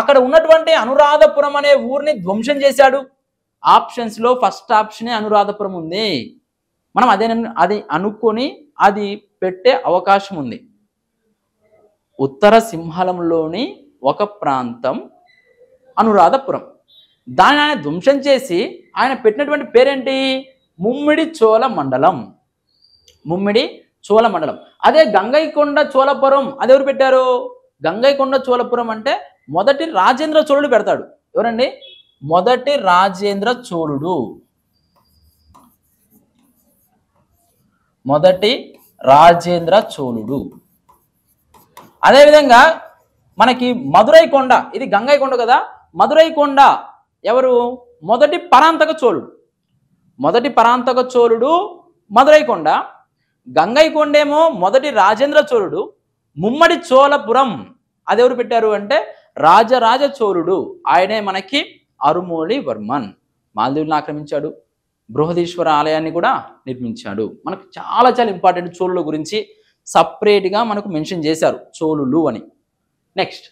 అక్కడ ఉన్నటువంటి అనురాధపురం అనే ఊరిని ధ్వంసం చేశాడు ఆప్షన్స్లో ఫస్ట్ ఆప్షనే అనురాధపురం ఉంది మనం అదే అది అనుకొని అది పెట్టే అవకాశం ఉంది ఉత్తర సింహలంలోని ఒక ప్రాంతం అనురాధపురం దాన్ని ఆయన ధ్వంసం చేసి ఆయన పెట్టినటువంటి పేరేంటి ముమ్మిడి చోళ మండలం ముమ్మిడి చోళ మండలం అదే గంగైకొండ చోళపురం అది ఎవరు పెట్టారు గంగైకొండ చోళపురం అంటే మొదటి రాజేంద్ర చోళుడు పెడతాడు ఎవరండి మొదటి రాజేంద్ర చోళుడు మొదటి రాజేంద్ర చోళుడు అదేవిధంగా మనకి మధురైకొండ ఇది గంగైకొండ కదా మధురైకొండ ఎవరు మొదటి పరాంతక చోళుడు మొదటి పరాంతక చోళుడు మధురైకొండ గంగైకొండేమో మొదటి రాజేంద్ర చోళుడు ముమ్మడి చోళపురం అది ఎవరు పెట్టారు అంటే రాజరాజ చోళుడు ఆయనే మనకి అరుమోళి వర్మన్ మాల్దీవులను ఆక్రమించాడు బృహదీశ్వర ఆలయాన్ని కూడా నిర్మించాడు మనకు చాలా చాలా ఇంపార్టెంట్ చోళుల గురించి సపరేట్గా మనకు మెన్షన్ చేశారు చోళులు అని నెక్స్ట్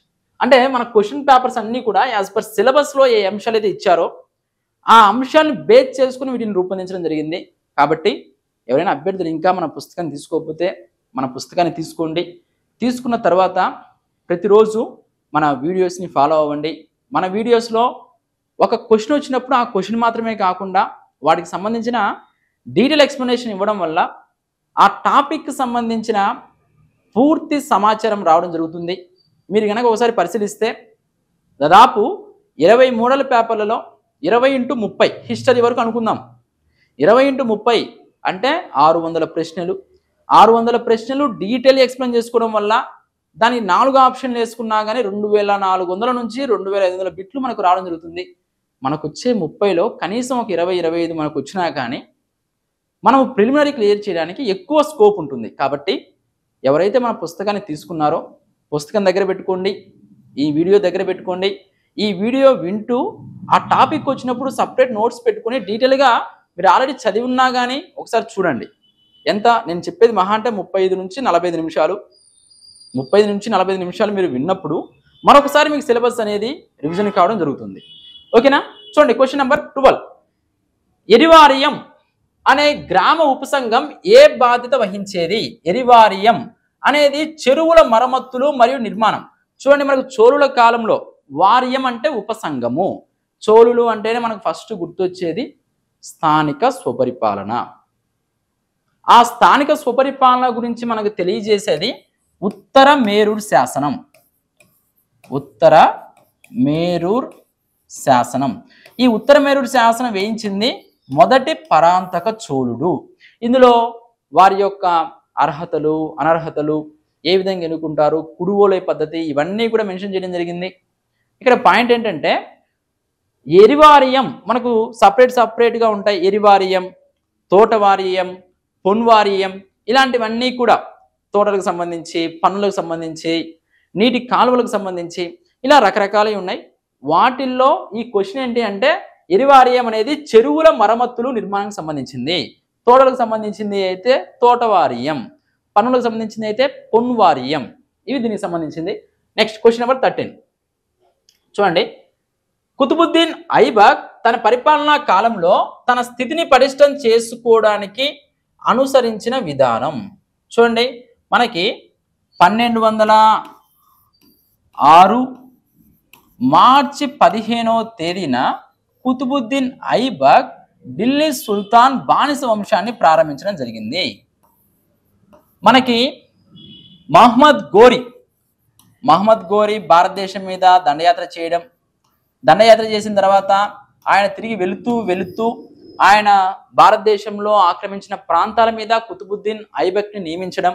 అంటే మన క్వశ్చన్ పేపర్స్ అన్నీ కూడా యాజ్ పర్ సిలబస్లో ఏ అంశాలు అయితే ఇచ్చారో ఆ అంశాలను బేస్ చేసుకుని వీటిని రూపొందించడం జరిగింది కాబట్టి ఎవరైనా అభ్యర్థులు ఇంకా మన పుస్తకాన్ని తీసుకోకపోతే మన పుస్తకాన్ని తీసుకోండి తీసుకున్న తర్వాత ప్రతిరోజు మన వీడియోస్ని ఫాలో అవ్వండి మన వీడియోస్లో ఒక క్వశ్చన్ వచ్చినప్పుడు ఆ క్వశ్చన్ మాత్రమే కాకుండా వాటికి సంబంధించిన డీటెయిల్ ఎక్స్ప్లెనేషన్ ఇవ్వడం వల్ల ఆ టాపిక్కి సంబంధించిన పూర్తి సమాచారం రావడం జరుగుతుంది మీరు కనుక ఒకసారి పరిశీలిస్తే దాదాపు ఇరవై మూడల పేపర్లలో ఇరవై ఇంటూ ముప్పై హిస్టరీ వరకు అనుకుందాం ఇరవై ఇంటూ ముప్పై అంటే ఆరు వందల ప్రశ్నలు ఆరు వందల ప్రశ్నలు డీటెయిల్ ఎక్స్ప్లెయిన్ చేసుకోవడం వల్ల దాని నాలుగు ఆప్షన్లు వేసుకున్నా కానీ రెండు వేల నాలుగు వందల నుంచి రెండు వేల ఐదు వందల బిట్లు మనకు రావడం జరుగుతుంది మనకు వచ్చే ముప్పైలో కనీసం ఒక ఇరవై ఇరవై ఐదు మనకు వచ్చినా కానీ మనం ప్రిలిమినరీ క్లియర్ చేయడానికి ఎక్కువ స్కోప్ ఉంటుంది కాబట్టి ఎవరైతే మన పుస్తకాన్ని తీసుకున్నారో పుస్తకం దగ్గర పెట్టుకోండి ఈ వీడియో దగ్గర పెట్టుకోండి ఈ వీడియో వింటూ ఆ టాపిక్ వచ్చినప్పుడు సపరేట్ నోట్స్ పెట్టుకుని డీటెయిల్గా మీరు ఆల్రెడీ చదివి ఉన్నా కానీ ఒకసారి చూడండి ఎంత నేను చెప్పేది మహా అంటే ముప్పై నుంచి నలభై నిమిషాలు ముప్పై నుంచి నలభై నిమిషాలు మీరు విన్నప్పుడు మరొకసారి మీకు సిలబస్ అనేది రివిజన్ కావడం జరుగుతుంది ఓకేనా చూడండి క్వశ్చన్ నెంబర్ ట్వెల్వ్ ఎరివారియం అనే గ్రామ ఉపసంఘం ఏ బాధ్యత వహించేది ఎరివారియం అనేది చెరువుల మరమ్మత్తులు మరియు నిర్మాణం చూడండి మనకు చోళుల కాలంలో వార్యం అంటే ఉపసంగము చోళులు అంటేనే మనకు ఫస్ట్ గుర్తొచ్చేది స్థానిక స్వపరిపాలన ఆ స్థానిక స్వపరిపాలన గురించి మనకు తెలియజేసేది ఉత్తర మేరూర్ శాసనం ఉత్తర మేరూర్ శాసనం ఈ ఉత్తర మేరూర్ శాసనం వేయించింది మొదటి పరాంతక చోళుడు ఇందులో వారి యొక్క అర్హతలు అనర్హతలు ఏ విధంగా ఎన్నుకుంటారు కుడువోలే పద్ధతి ఇవన్నీ కూడా మెన్షన్ చేయడం జరిగింది ఇక్కడ పాయింట్ ఏంటంటే ఎరివారియం మనకు సపరేట్ సపరేట్గా ఉంటాయి ఎరివారియం తోటవారియం పొన్వారియం ఇలాంటివన్నీ కూడా తోటలకు సంబంధించి పనులకు సంబంధించి నీటి కాలువలకు సంబంధించి ఇలా రకరకాలవి ఉన్నాయి వాటిల్లో ఈ క్వశ్చన్ ఏంటి అంటే ఎరివారియం అనేది చెరువుల మరమ్మత్తులు నిర్మాణానికి సంబంధించింది తోటలకు సంబంధించింది అయితే తోటవార్యం పన్నులకు సంబంధించింది అయితే పొన్వార్యం ఇవి దీనికి సంబంధించింది నెక్స్ట్ క్వశ్చన్ నెంబర్ థర్టీన్ చూడండి కుతుబుద్దీన్ ఐబక్ తన పరిపాలనా కాలంలో తన స్థితిని పటిష్టం చేసుకోవడానికి అనుసరించిన విధానం చూడండి మనకి పన్నెండు వందల ఆరు మార్చి పదిహేనో తేదీన కుతుబుద్దీన్ ఐబక్ ఢిల్లీ సుల్తాన్ బానిస వంశాన్ని ప్రారంభించడం జరిగింది మనకి మహమ్మద్ గోరి మహమ్మద్ గోరి భారతదేశం మీద దండయాత్ర చేయడం దండయాత్ర చేసిన తర్వాత ఆయన తిరిగి వెళుతూ వెళుతూ ఆయన భారతదేశంలో ఆక్రమించిన ప్రాంతాల మీద కుతుబుద్దీన్ ఐబక్ని నియమించడం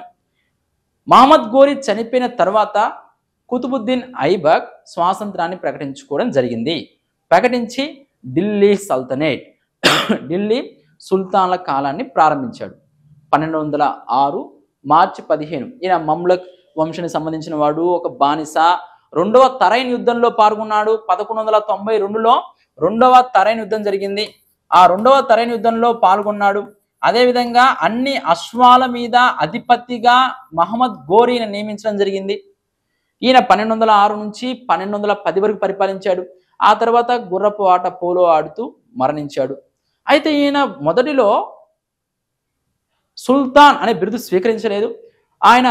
మహమ్మద్ గోరి చనిపోయిన తర్వాత కుతుబుద్దీన్ ఐబక్ స్వాతంత్రాన్ని ప్రకటించుకోవడం జరిగింది ప్రకటించి ఢిల్లీ సల్తనేట్ ఢిల్లీ సుల్తాన్ల కాలాన్ని ప్రారంభించాడు పన్నెండు వందల ఆరు మార్చి పదిహేను ఈయన మమ్లక్ వంశానికి సంబంధించిన వాడు ఒక బానిస రెండవ తరైన్ యుద్ధంలో పాల్గొన్నాడు పదకొండు వందల తొంభై రెండులో రెండవ తరైన్ యుద్ధం జరిగింది ఆ రెండవ తరైన్ యుద్ధంలో పాల్గొన్నాడు అదేవిధంగా అన్ని అశ్వాల మీద అధిపతిగా మహమ్మద్ గోరీని నియమించడం జరిగింది ఈయన పన్నెండు వందల ఆరు నుంచి పన్నెండు వందల పది వరకు పరిపాలించాడు ఆ తర్వాత గుర్రపు ఆట పోలో ఆడుతూ మరణించాడు అయితే ఈయన మొదటిలో సుల్తాన్ అనే బిరుదు స్వీకరించలేదు ఆయన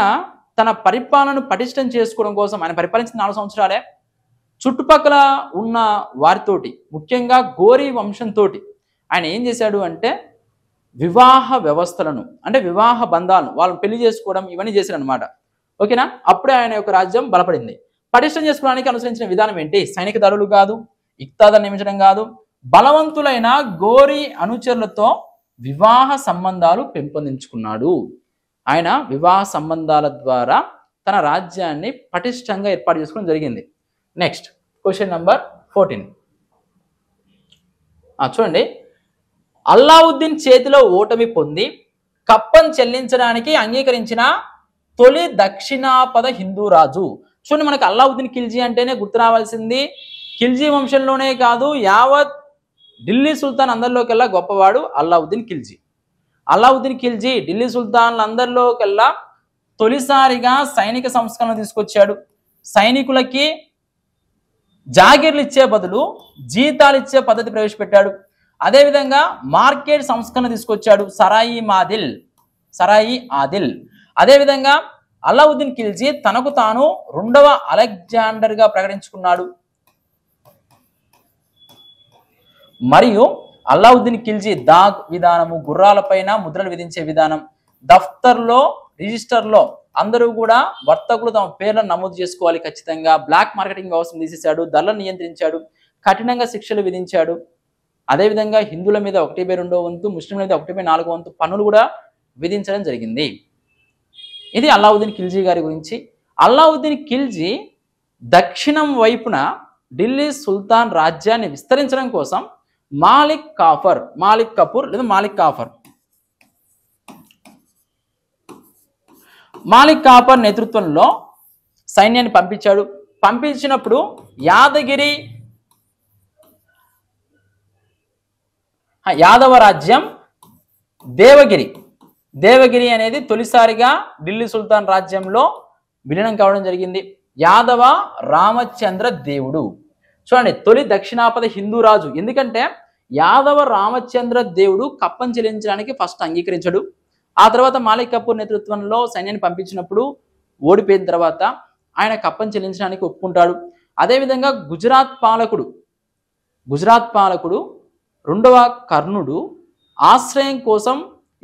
తన పరిపాలనను పటిష్టం చేసుకోవడం కోసం ఆయన పరిపాలించిన నాలుగు సంవత్సరాలే చుట్టుపక్కల ఉన్న వారితోటి ముఖ్యంగా గోరీ వంశంతో ఆయన ఏం చేశాడు అంటే వివాహ వ్యవస్థలను అంటే వివాహ బంధాలను వాళ్ళని పెళ్లి చేసుకోవడం ఇవన్నీ చేశారు అనమాట ఓకేనా అప్పుడే ఆయన యొక్క రాజ్యం బలపడింది పటిష్టం చేసుకోవడానికి అనుసరించిన విధానం ఏంటి సైనిక దాడులు కాదు ఇక్తాదాన్ని నియమించడం కాదు బలవంతులైన గోరి అనుచరులతో వివాహ సంబంధాలు పెంపొందించుకున్నాడు ఆయన వివాహ సంబంధాల ద్వారా తన రాజ్యాన్ని పటిష్టంగా ఏర్పాటు చేసుకోవడం జరిగింది నెక్స్ట్ క్వశ్చన్ నంబర్ ఫోర్టీన్ చూడండి అల్లావుద్దీన్ చేతిలో ఓటమి పొంది కప్పం చెల్లించడానికి అంగీకరించిన తొలి దక్షిణాపద హిందూ రాజు చూడండి మనకు అల్లావుద్దీన్ ఖిల్జీ అంటేనే గుర్తు రావాల్సింది ఖిల్జీ వంశంలోనే కాదు యావత్ ఢిల్లీ సుల్తాన్ అందరిలోకెల్లా గొప్పవాడు అల్లావుద్దీన్ ఖిల్జీ అల్లావుద్దీన్ ఖిల్జీ ఢిల్లీ సుల్తాన్లందరిలోకెల్లా తొలిసారిగా సైనిక సంస్కరణ తీసుకొచ్చాడు సైనికులకి జాగీర్లు ఇచ్చే బదులు జీతాలు ఇచ్చే పద్ధతి ప్రవేశపెట్టాడు అదేవిధంగా మార్కెట్ సంస్కరణ తీసుకొచ్చాడు సరాయి మాదిల్ సరాయి ఆదిల్ అదేవిధంగా అల్లావుద్దీన్ ఖిల్జీ తనకు తాను రెండవ అలెగ్జాండర్గా ప్రకటించుకున్నాడు మరియు అల్లావుద్దీన్ ఖిల్జీ దాగ్ విధానము గుర్రాలపైన ముద్రలు విధించే విధానం దఫ్తర్లో రిజిస్టర్లో అందరూ కూడా వర్తకులు తమ పేర్లను నమోదు చేసుకోవాలి ఖచ్చితంగా బ్లాక్ మార్కెటింగ్ వ్యవస్థను తీసేశాడు ధరలను నియంత్రించాడు కఠినంగా శిక్షలు విధించాడు అదేవిధంగా హిందువుల మీద ఒకటి బై రెండో వంతు ముస్లింల మీద ఒకటి బై నాలుగో వంతు పన్నులు కూడా విధించడం జరిగింది ఇది అల్లావుద్దీన్ ఖిల్జీ గారి గురించి అల్లావుద్దీన్ ఖిల్జీ దక్షిణం వైపున ఢిల్లీ సుల్తాన్ రాజ్యాన్ని విస్తరించడం కోసం మాలిక్ కాఫర్ మాలిక్ కపూర్ లేదా మాలిక్ కాఫర్ మాలిక్ కాఫర్ నేతృత్వంలో సైన్యాన్ని పంపించాడు పంపించినప్పుడు యాదగిరి యాదవ రాజ్యం దేవగిరి దేవగిరి అనేది తొలిసారిగా ఢిల్లీ సుల్తాన్ రాజ్యంలో విలీనం కావడం జరిగింది యాదవ రామచంద్ర దేవుడు చూడండి తొలి దక్షిణాపద హిందూ రాజు ఎందుకంటే యాదవ రామచంద్ర దేవుడు కప్పం చెల్లించడానికి ఫస్ట్ అంగీకరించడు ఆ తర్వాత మాలిక్ కపూర్ నేతృత్వంలో సైన్యాన్ని పంపించినప్పుడు ఓడిపోయిన తర్వాత ఆయన కప్పం చెల్లించడానికి ఒప్పుకుంటాడు అదేవిధంగా గుజరాత్ పాలకుడు గుజరాత్ పాలకుడు రెండవ కర్ణుడు ఆశ్రయం కోసం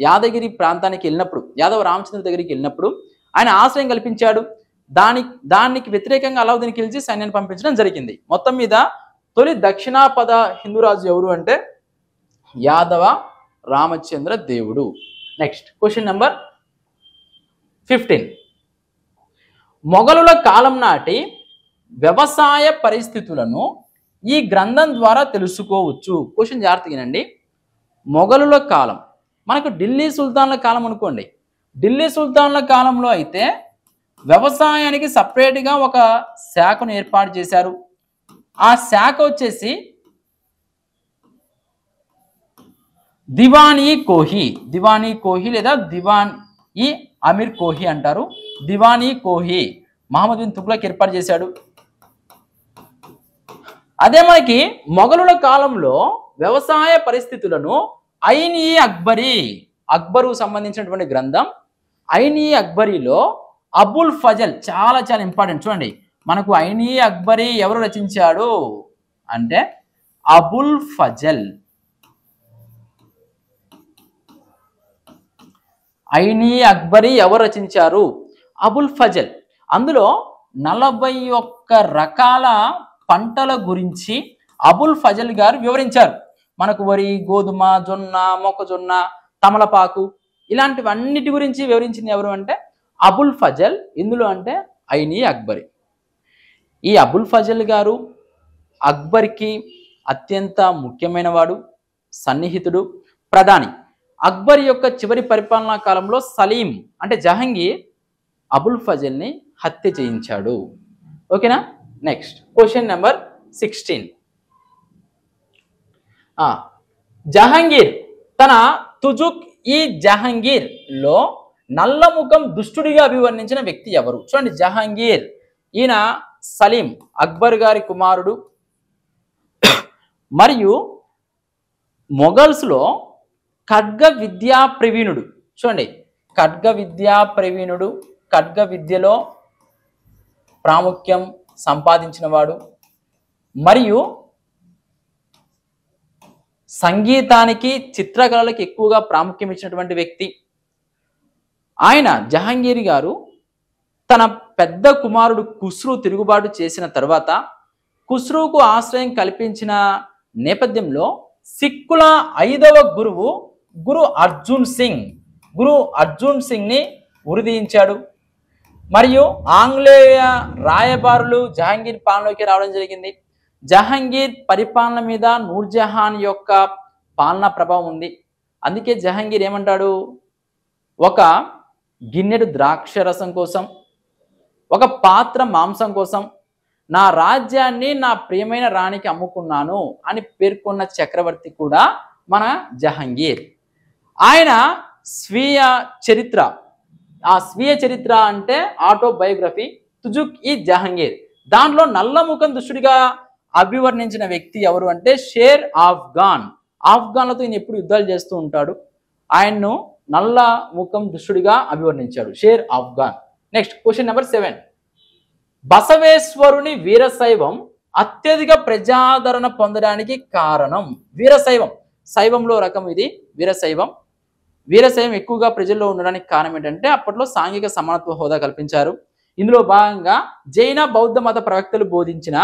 యాదగిరి ప్రాంతానికి వెళ్ళినప్పుడు యాదవ రామచంద్ర దగ్గరికి వెళ్ళినప్పుడు ఆయన ఆశ్రయం కల్పించాడు దాని దానికి వ్యతిరేకంగా అలావుద్దీన్ ఖిల్జీ సైన్యాన్ని పంపించడం జరిగింది మొత్తం మీద తొలి దక్షిణాపద హిందూరాజు ఎవరు అంటే యాదవ రామచంద్ర దేవుడు నెక్స్ట్ క్వశ్చన్ నెంబర్ ఫిఫ్టీన్ మొఘలుల కాలం నాటి వ్యవసాయ పరిస్థితులను ఈ గ్రంథం ద్వారా తెలుసుకోవచ్చు క్వశ్చన్ జాగ్రత్తగానండి మొఘలుల కాలం మనకు ఢిల్లీ సుల్తాన్ల కాలం అనుకోండి ఢిల్లీ సుల్తాన్ల కాలంలో అయితే వ్యవసాయానికి సపరేట్గా ఒక శాఖను ఏర్పాటు చేశారు ఆ శాఖ వచ్చేసి దివానీ కోహి దివానీ కోహి లేదా దివాన్ ఈ అమీర్ కోహి అంటారు దివానీ కోహి మహమ్మద్ బిన్ తుగ్లక్ ఏర్పాటు చేశాడు అదే మనకి మొఘలుల కాలంలో వ్యవసాయ పరిస్థితులను ఐన్ ఈ అక్బరీ అక్బరు సంబంధించినటువంటి గ్రంథం ఐన్ ఈ అక్బరీలో అబుల్ ఫజల్ చాలా చాలా ఇంపార్టెంట్ చూడండి మనకు ఐనీ అక్బరీ ఎవరు రచించాడు అంటే అబుల్ ఫజల్ ఐనీ అక్బరీ ఎవరు రచించారు అబుల్ ఫజల్ అందులో నలభై ఒక్క రకాల పంటల గురించి అబుల్ ఫజల్ గారు వివరించారు మనకు వరి గోధుమ జొన్న మొక్కజొన్న తమలపాకు ఇలాంటివన్నిటి గురించి వివరించింది ఎవరు అంటే అబుల్ ఫజల్ ఇందులో అంటే ఐని అక్బరి ఈ అబుల్ ఫజల్ గారు అక్బర్కి అత్యంత ముఖ్యమైన వాడు సన్నిహితుడు ప్రధాని అక్బర్ యొక్క చివరి పరిపాలనా కాలంలో సలీం అంటే జహంగీర్ అబుల్ ఫజల్ని హత్య చేయించాడు ఓకేనా next question number sixteen Jahangir తన తుజుక్ ఈ జహంగీర్లో నల్లముఖం దుష్టుడిగా అభివర్ణించిన వ్యక్తి ఎవరు చూడండి జహాంగీర్ ఈయన సలీం అక్బర్ గారి కుమారుడు మరియు మొఘల్స్లో ఖడ్గ విద్యా ప్రవీణుడు చూడండి ఖడ్గ విద్యా ప్రవీణుడు ఖడ్గ విద్యలో ప్రాముఖ్యం సంపాదించినవాడు మరియు సంగీతానికి చిత్రకళలకు ఎక్కువగా ప్రాముఖ్యం ఇచ్చినటువంటి వ్యక్తి ఆయన జహాంగీర్ గారు తన పెద్ద కుమారుడు ఖుస్రూ తిరుగుబాటు చేసిన తర్వాత ఖుస్రూకు ఆశ్రయం కల్పించిన నేపథ్యంలో సిక్కుల ఐదవ గురువు గురు అర్జున్ సింగ్ గురు అర్జున్ సింగ్ని ఉరిదీయించాడు మరియు ఆంగ్లేయ రాయబారులు జహాంగీర్ పాలనలోకి రావడం జరిగింది జహాంగీర్ పరిపాలన మీద నూర్జహాన్ యొక్క పాలనా ప్రభావం ఉంది అందుకే జహాంగీర్ ఏమంటాడు ఒక గిన్నెడు ద్రాక్ష రసం కోసం ఒక పాత్ర మాంసం కోసం నా రాజ్యాన్ని నా ప్రియమైన రాణికి అమ్ముకున్నాను అని పేర్కొన్న చక్రవర్తి కూడా మన జహంగీర్ ఆయన స్వీయ చరిత్ర ఆ స్వీయ చరిత్ర అంటే ఆటోబయోగ్రఫీ తుజుక్ ఈ జహంగీర్ దానిలో నల్లముఖం దుష్టుడిగా అభివర్ణించిన వ్యక్తి ఎవరు అంటే షేర్ ఆఫ్ఘాన్ ఆఫ్ఘాన్లతో ఈయన ఎప్పుడు యుద్ధాలు చేస్తూ ఉంటాడు ఆయన్ను నల్ల ముఖం దుష్టుడిగా అభివర్ణించాడు Sher Afghan next question number seven బసవేశ్వరుని వీరశైవం అత్యధిక ప్రజాదరణ పొందడానికి కారణం వీరశైవం శైవంలో రకం ఇది వీరశైవం వీరశైవం ఎక్కువగా ప్రజల్లో ఉండడానికి కారణం ఏంటంటే అప్పట్లో సాంఘిక సమానత్వ హోదా కల్పించారు ఇందులో భాగంగా జైన బౌద్ధ మత ప్రవక్తలు బోధించిన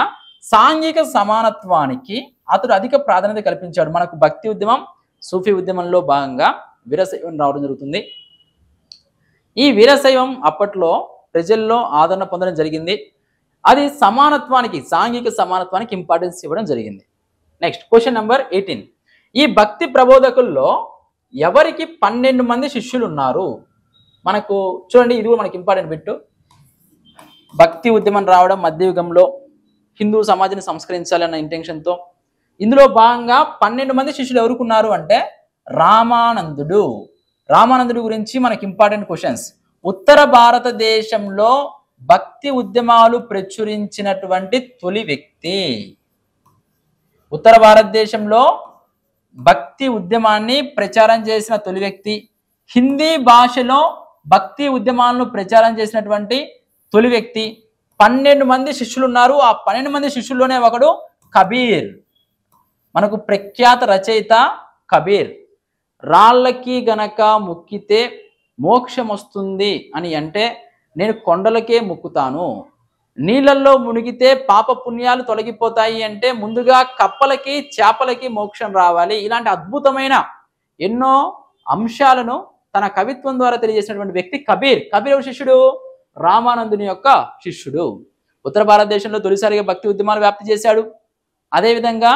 సాంఘిక సమానత్వానికి అతడు అధిక ప్రాధాన్యత కల్పించాడు మనకు భక్తి ఉద్యమం సూఫీ ఉద్యమంలో భాగంగా వీరశైవం రావడం జరుగుతుంది ఈ వీరశైవం అప్పట్లో ప్రజల్లో ఆదరణ పొందడం జరిగింది అది సమానత్వానికి సాంఘిక సమానత్వానికి ఇంపార్టెన్స్ ఇవ్వడం జరిగింది నెక్స్ట్ క్వశ్చన్ నెంబర్ ఎయిటీన్ ఈ భక్తి ప్రబోధకుల్లో ఎవరికి పన్నెండు మంది శిష్యులు ఉన్నారు మనకు చూడండి ఇది కూడా మనకి ఇంపార్టెంట్ బిట్టు భక్తి ఉద్యమం రావడం మధ్యయుగంలో హిందూ సమాజాన్ని సంస్కరించాలన్న ఇంటెన్షన్తో ఇందులో భాగంగా పన్నెండు మంది శిష్యులు ఎవరుకున్నారు అంటే రామానందుడు రామానందుడు గురించి మనకి ఇంపార్టెంట్ క్వశ్చన్స్ ఉత్తర భారతదేశంలో భక్తి ఉద్యమాలు ప్రచురించినటువంటి తొలి వ్యక్తి ఉత్తర భారతదేశంలో భక్తి ఉద్యమాన్ని ప్రచారం చేసిన తొలి వ్యక్తి హిందీ భాషలో భక్తి ఉద్యమాలను ప్రచారం చేసినటువంటి తొలి వ్యక్తి పన్నెండు మంది శిష్యులు ఉన్నారు ఆ పన్నెండు మంది శిష్యుల్లోనే ఒకడు కబీర్ మనకు ప్రఖ్యాత రచయిత కబీర్ రాళ్ళకి గనక మొక్కితే మోక్షం వస్తుంది అని అంటే నేను కొండలకే మొక్కుతాను నీళ్ళల్లో మునిగితే పాపపుణ్యాలు తొలగిపోతాయి అంటే ముందుగా కప్పలకి చేపలకి మోక్షం రావాలి ఇలాంటి అద్భుతమైన ఎన్నో అంశాలను తన కవిత్వం ద్వారా తెలియజేసినటువంటి వ్యక్తి కబీర్ కబీర్ శిష్యుడు రామానందుని యొక్క శిష్యుడు ఉత్తర భారతదేశంలో తొలిసారిగా భక్తి ఉద్యమాలు వ్యాప్తి చేశాడు అదేవిధంగా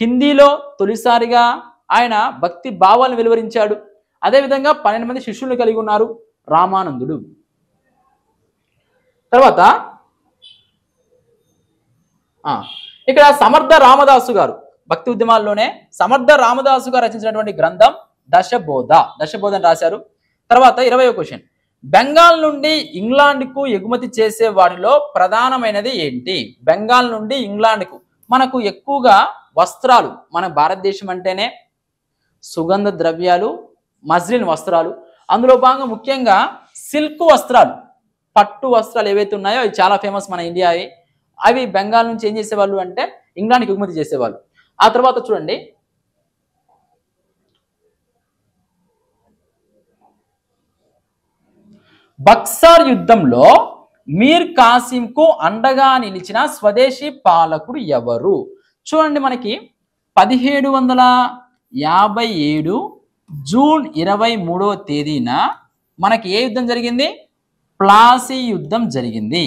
హిందీలో తొలిసారిగా ఆయన భక్తి భావాలను వెలువరించాడు అదేవిధంగా పన్నెండు మంది శిష్యులను కలిగి ఉన్నారు రామానందుడు తర్వాత ఇక్కడ సమర్థ రామదాసు గారు భక్తి ఉద్యమాల్లోనే సమర్థ రామదాసు గారు రచించినటువంటి గ్రంథం దశబోధ దశబోధ అని రాశారు తర్వాత ఇరవై క్వశ్చన్ బెంగాల్ నుండి ఇంగ్లాండ్కు ఎగుమతి చేసే వాటిలో ప్రధానమైనది ఏంటి బెంగాల్ నుండి ఇంగ్లాండ్కు మనకు ఎక్కువగా వస్త్రాలు మన భారతదేశం అంటేనే సుగంధ ద్రవ్యాలు మజ్లిన్ వస్త్రాలు అందులో భాగంగా ముఖ్యంగా సిల్క్ వస్త్రాలు పట్టు వస్త్రాలు ఏవైతే ఉన్నాయో అవి చాలా ఫేమస్ మన ఇండియా అవి బెంగాల్ నుంచి ఏం చేసేవాళ్ళు అంటే ఇంగ్లాండ్కి ఎగుమతి చేసేవాళ్ళు ఆ తర్వాత చూడండి బక్సార్ యుద్ధంలో మీర్ కాసింకు అండగా నిలిచిన స్వదేశీ పాలకుడు ఎవరు చూడండి మనకి పదిహేడు వందల యాభై ఏడు జూన్ ఇరవై మూడో తేదీన మనకి ఏ యుద్ధం జరిగింది ప్లాసీ యుద్ధం జరిగింది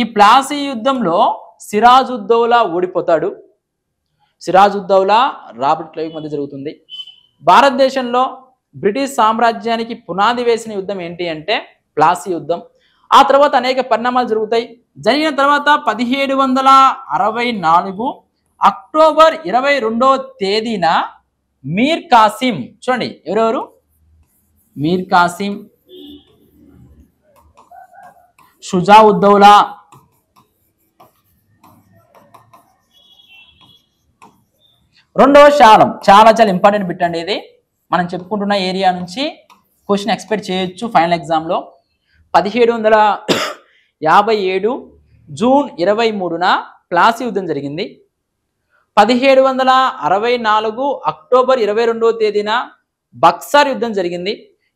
ఈ ప్లాసీ యుద్ధంలో సిరాజుద్దౌలా ఓడిపోతాడు సిరాజుద్దౌలా రాబర్ట్ క్లైవ్ మధ్య జరుగుతుంది భారతదేశంలో బ్రిటిష్ సామ్రాజ్యానికి పునాది వేసిన యుద్ధం ఏంటి అంటే ప్లాసీ యుద్ధం ఆ తర్వాత అనేక పరిణామాలు జరుగుతాయి జరిగిన తర్వాత పదిహేడు వందల అరవై నాలుగు అక్టోబర్ ఇరవై రెండవ తేదీన మీర్ కాసిం చూడండి ఎవరెవరు మీర్ కాసిం షుజా ఉద్దౌలా రెండవ శాలం చాలా చాలా ఇంపార్టెంట్ బిట్ అండి ఇది మనం చెప్పుకుంటున్న ఏరియా నుంచి క్వశ్చన్ ఎక్స్పెక్ట్ చేయొచ్చు ఫైనల్ ఎగ్జామ్లో పదిహేడు వందల యాభై ఏడు జూన్ ఇరవై మూడున ప్లాసీ యుద్ధం జరిగింది పదిహేడు వందల అరవై నాలుగు అక్టోబర్ ఇరవై రెండవ తేదీన బక్సార్ యుద్ధం జరిగింది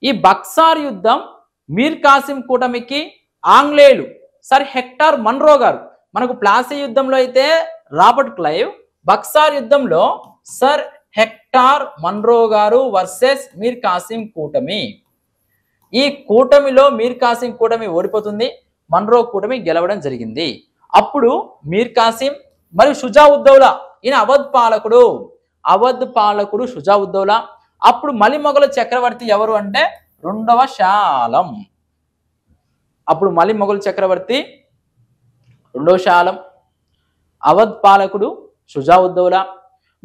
ఈ బక్సార్ యుద్ధం మీర్ కాసిం కూటమికి ఆంగ్లేయులు సర్ హెక్టార్ మన్రో గారు మనకు ప్లాసీ యుద్ధంలో అయితే రాబర్ట్ క్లైవ్ బక్సార్ యుద్ధంలో సర్ హెక్టార్ మన్రో గారు వర్సెస్ మీర్ కాసిం కూటమి ఈ కూటమిలో మీర్ కాసిం కూటమి ఓడిపోతుంది మన్రో కూటమి గెలవడం జరిగింది అప్పుడు మీర్ కాసిం మరియు షుజా ఉద్దౌలా ఈయన అవధ్ పాలకుడు అవధ్ పాలకుడు షుజా అప్పుడు మలిమొగల చక్రవర్తి ఎవరు అంటే రెండవ శాలం అప్పుడు మలిమొగల చక్రవర్తి రెండవ శాలం అవధ్ పాలకుడు షుజా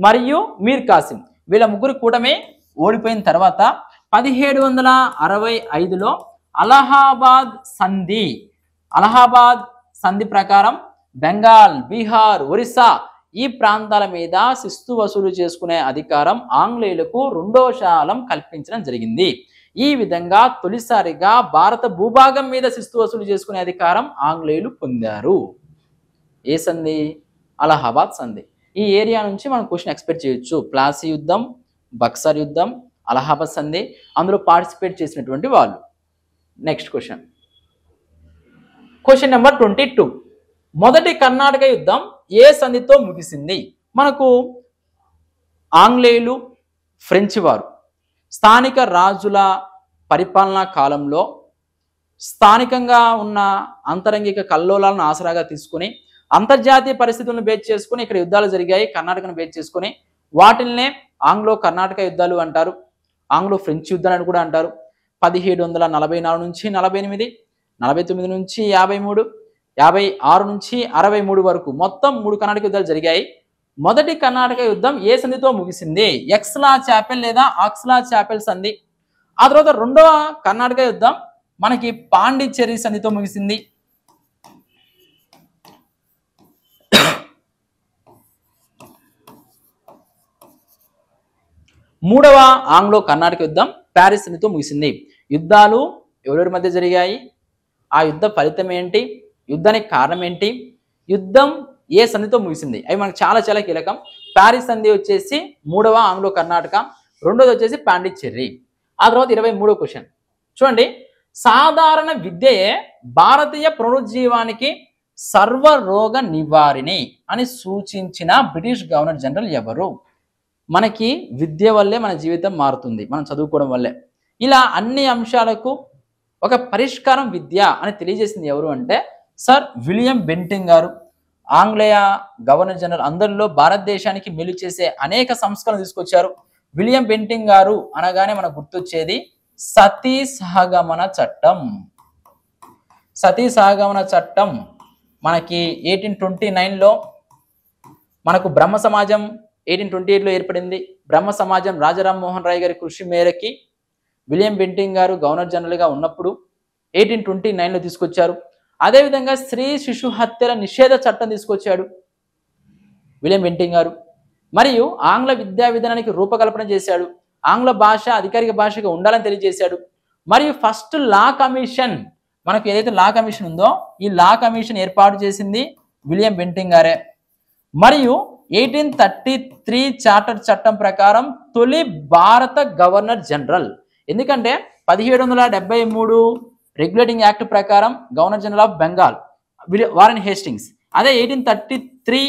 మరియు మీర్ కాసిం వీళ్ళ ముగ్గురు కూటమే ఓడిపోయిన తర్వాత పదిహేడు వందల అరవై ఐదులో అలహాబాద్ సంధి అలహాబాద్ సంధి ప్రకారం బెంగాల్ బీహార్ ఒరిస్సా ఈ ప్రాంతాల మీద శిస్తు వసూలు చేసుకునే అధికారం ఆంగ్లేయులకు రెండవ శాలం కల్పించడం జరిగింది ఈ విధంగా తొలిసారిగా భారత భూభాగం మీద శిస్తు వసూలు చేసుకునే అధికారం ఆంగ్లేయులు పొందారు ఏ సంధి అలహాబాద్ సంధి ఈ ఏరియా నుంచి మనం క్వశ్చన్ ఎక్స్పెక్ట్ చేయొచ్చు ప్లాసీ యుద్ధం బక్సర్ యుద్ధం అలహాబాద్ సంధి అందులో పార్టిసిపేట్ చేసినటువంటి వాళ్ళు next question question number twenty మొదటి కర్ణాటక యుద్ధం ఏ సంధితో ముగిసింది మనకు ఆంగ్లేయులు ఫ్రెంచ్ వారు స్థానిక రాజుల పరిపాలనా కాలంలో స్థానికంగా ఉన్న అంతరంగిక కల్లోలాలను ఆసరాగా తీసుకుని అంతర్జాతీయ పరిస్థితులను బేచ్ చేసుకుని ఇక్కడ యుద్ధాలు జరిగాయి కర్ణాటకను బేచ్ చేసుకుని వాటిల్నే ఆంగ్లో కర్ణాటక యుద్ధాలు అంటారు ఆంగ్లో ఫ్రెంచ్ యుద్ధాలు కూడా అంటారు పదిహేడు వందల నలభై నాలుగు నుంచి నలభై ఎనిమిది నలభై తొమ్మిది నుంచి యాభై మూడు యాభై ఆరు నుంచి అరవై మూడు వరకు మొత్తం మూడు కర్ణాటక యుద్ధాలు జరిగాయి మొదటి కర్ణాటక యుద్ధం ఏ సంధితో ముగిసింది ఎక్స్లా చాపెల్ లేదా ఆక్స్లా చాపెల్ సంధి ఆ తర్వాత రెండవ కర్ణాటక యుద్ధం మనకి పాండిచ్చేరి సంధితో ముగిసింది మూడవ ఆంగ్లో కర్ణాటక యుద్ధం ప్యారిస్ సంధితో ముగిసింది యుద్ధాలు ఎవరెవరి మధ్య జరిగాయి ఆ యుద్ధ ఫలితం ఏంటి యుద్ధానికి కారణం ఏంటి యుద్ధం ఏ సంధితో ముగిసింది అవి మనకు చాలా చాలా కీలకం ప్యారిస్ సంధి వచ్చేసి మూడవ ఆంగ్లో కర్ణాటక రెండోది వచ్చేసి పాండిచెర్రీ ఆ తర్వాత ఇరవై మూడో క్వశ్చన్ చూడండి సాధారణ విద్యయే భారతీయ పునరుజ్జీవానికి సర్వరోగ నివారిణి అని సూచించిన బ్రిటిష్ గవర్నర్ జనరల్ ఎవరు మనకి విద్య వల్లే మన జీవితం మారుతుంది మనం చదువుకోవడం వల్లే ఇలా అన్ని అంశాలకు ఒక పరిష్కారం విద్య అని తెలియజేసింది ఎవరు అంటే సార్ విలియం బెంటింగ్ గారు ఆంగ్లేయ గవర్నర్ జనరల్ అందరిలో భారతదేశానికి మేలు చేసే అనేక సంస్కరణలు తీసుకొచ్చారు విలియం బెంటింగ్ గారు అనగానే మనకు గుర్తొచ్చేది సతీ సహగమన చట్టం సతీ సహగమన చట్టం మనకి ఎయిటీన్ ట్వంటీ నైన్లో మనకు బ్రహ్మ సమాజం ఎయిటీన్ ట్వంటీ ఎయిట్లో ఏర్పడింది బ్రహ్మ సమాజం రాజరామ్మోహన్ రాయ్ గారి కృషి మేరకి విలియం బెంటింగ్ గారు గవర్నర్ జనరల్గా ఉన్నప్పుడు ఎయిటీన్ ట్వంటీ నైన్లో తీసుకొచ్చారు అదేవిధంగా స్త్రీ శిశు హత్యల నిషేధ చట్టం తీసుకొచ్చాడు విలియం వెంటింగ్ గారు మరియు ఆంగ్ల విద్యా విధానానికి రూపకల్పన చేశాడు ఆంగ్ల భాష అధికారిక భాషగా ఉండాలని తెలియజేశాడు మరియు ఫస్ట్ లా కమిషన్ మనకు ఏదైతే లా కమిషన్ ఉందో ఈ లా కమిషన్ ఏర్పాటు చేసింది విలియం వెంటింగ్ గారే మరియు ఎయిటీన్ థర్టీ త్రీ చార్టర్ చట్టం ప్రకారం తొలి భారత గవర్నర్ జనరల్ ఎందుకంటే పదిహేడు వందల డెబ్బై మూడు రెగ్యులేటింగ్ యాక్ట్ ప్రకారం governor general of Bengal Warren Hastings అదే ఎయిటీన్ థర్టీ త్రీ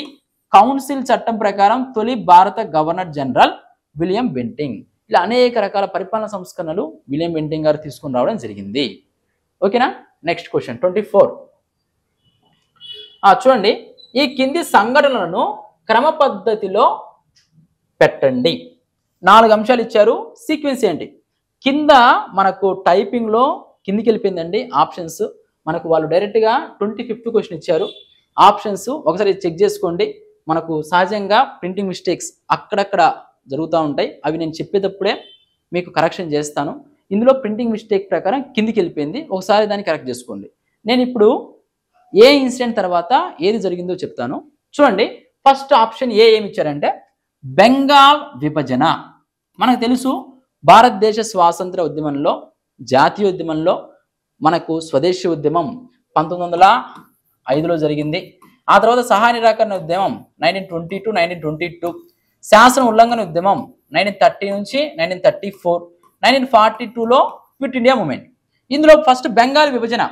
కౌన్సిల్ చట్టం ప్రకారం తొలి భారత గవర్నర్ జనరల్ విలియం వెంటింగ్ ఇలా అనేక రకాల పరిపాలన సంస్కరణలు విలియం వెంటింగ్ గారు తీసుకుని రావడం జరిగింది ఓకేనా నెక్స్ట్ క్వశ్చన్ ట్వంటీ ఫోర్ చూడండి ఈ కింది సంఘటనలను క్రమ పద్ధతిలో పెట్టండి నాలుగు అంశాలు ఇచ్చారు సీక్వెన్స్ ఏంటి కింద మనకు టైపింగ్లో కిందికి వెళ్ళిపోయిందండి ఆప్షన్స్ మనకు వాళ్ళు డైరెక్ట్గా ట్వంటీ ఫిఫ్త్ క్వశ్చన్ ఇచ్చారు ఆప్షన్స్ ఒకసారి చెక్ చేసుకోండి మనకు సహజంగా ప్రింటింగ్ మిస్టేక్స్ అక్కడక్కడ జరుగుతూ ఉంటాయి అవి నేను చెప్పేటప్పుడే మీకు కరెక్షన్ చేస్తాను ఇందులో ప్రింటింగ్ మిస్టేక్ ప్రకారం కిందికి వెళ్ళిపోయింది ఒకసారి దాన్ని కరెక్ట్ చేసుకోండి నేను ఇప్పుడు ఏ ఇన్సిడెంట్ తర్వాత ఏది జరిగిందో చెప్తాను చూడండి ఫస్ట్ ఆప్షన్ ఏ ఏమి ఇచ్చారంటే బెంగాల్ విభజన మనకు తెలుసు భారతదేశ స్వాతంత్ర ఉద్యమంలో జాతీయోద్యమంలో మనకు స్వదేశీ ఉద్యమం పంతొమ్మిది వందల ఐదులో జరిగింది ఆ తర్వాత సహాయ నిరాకరణ ఉద్యమం nineteen twenty two nineteen twenty two శాసన ఉల్లంఘన ఉద్యమం నైన్టీన్ థర్టీ నుంచి nineteen thirty four nineteen forty టూలో క్విట్ ఇండియా మూమెంట్ ఇందులో ఫస్ట్ బెంగాల్ విభజన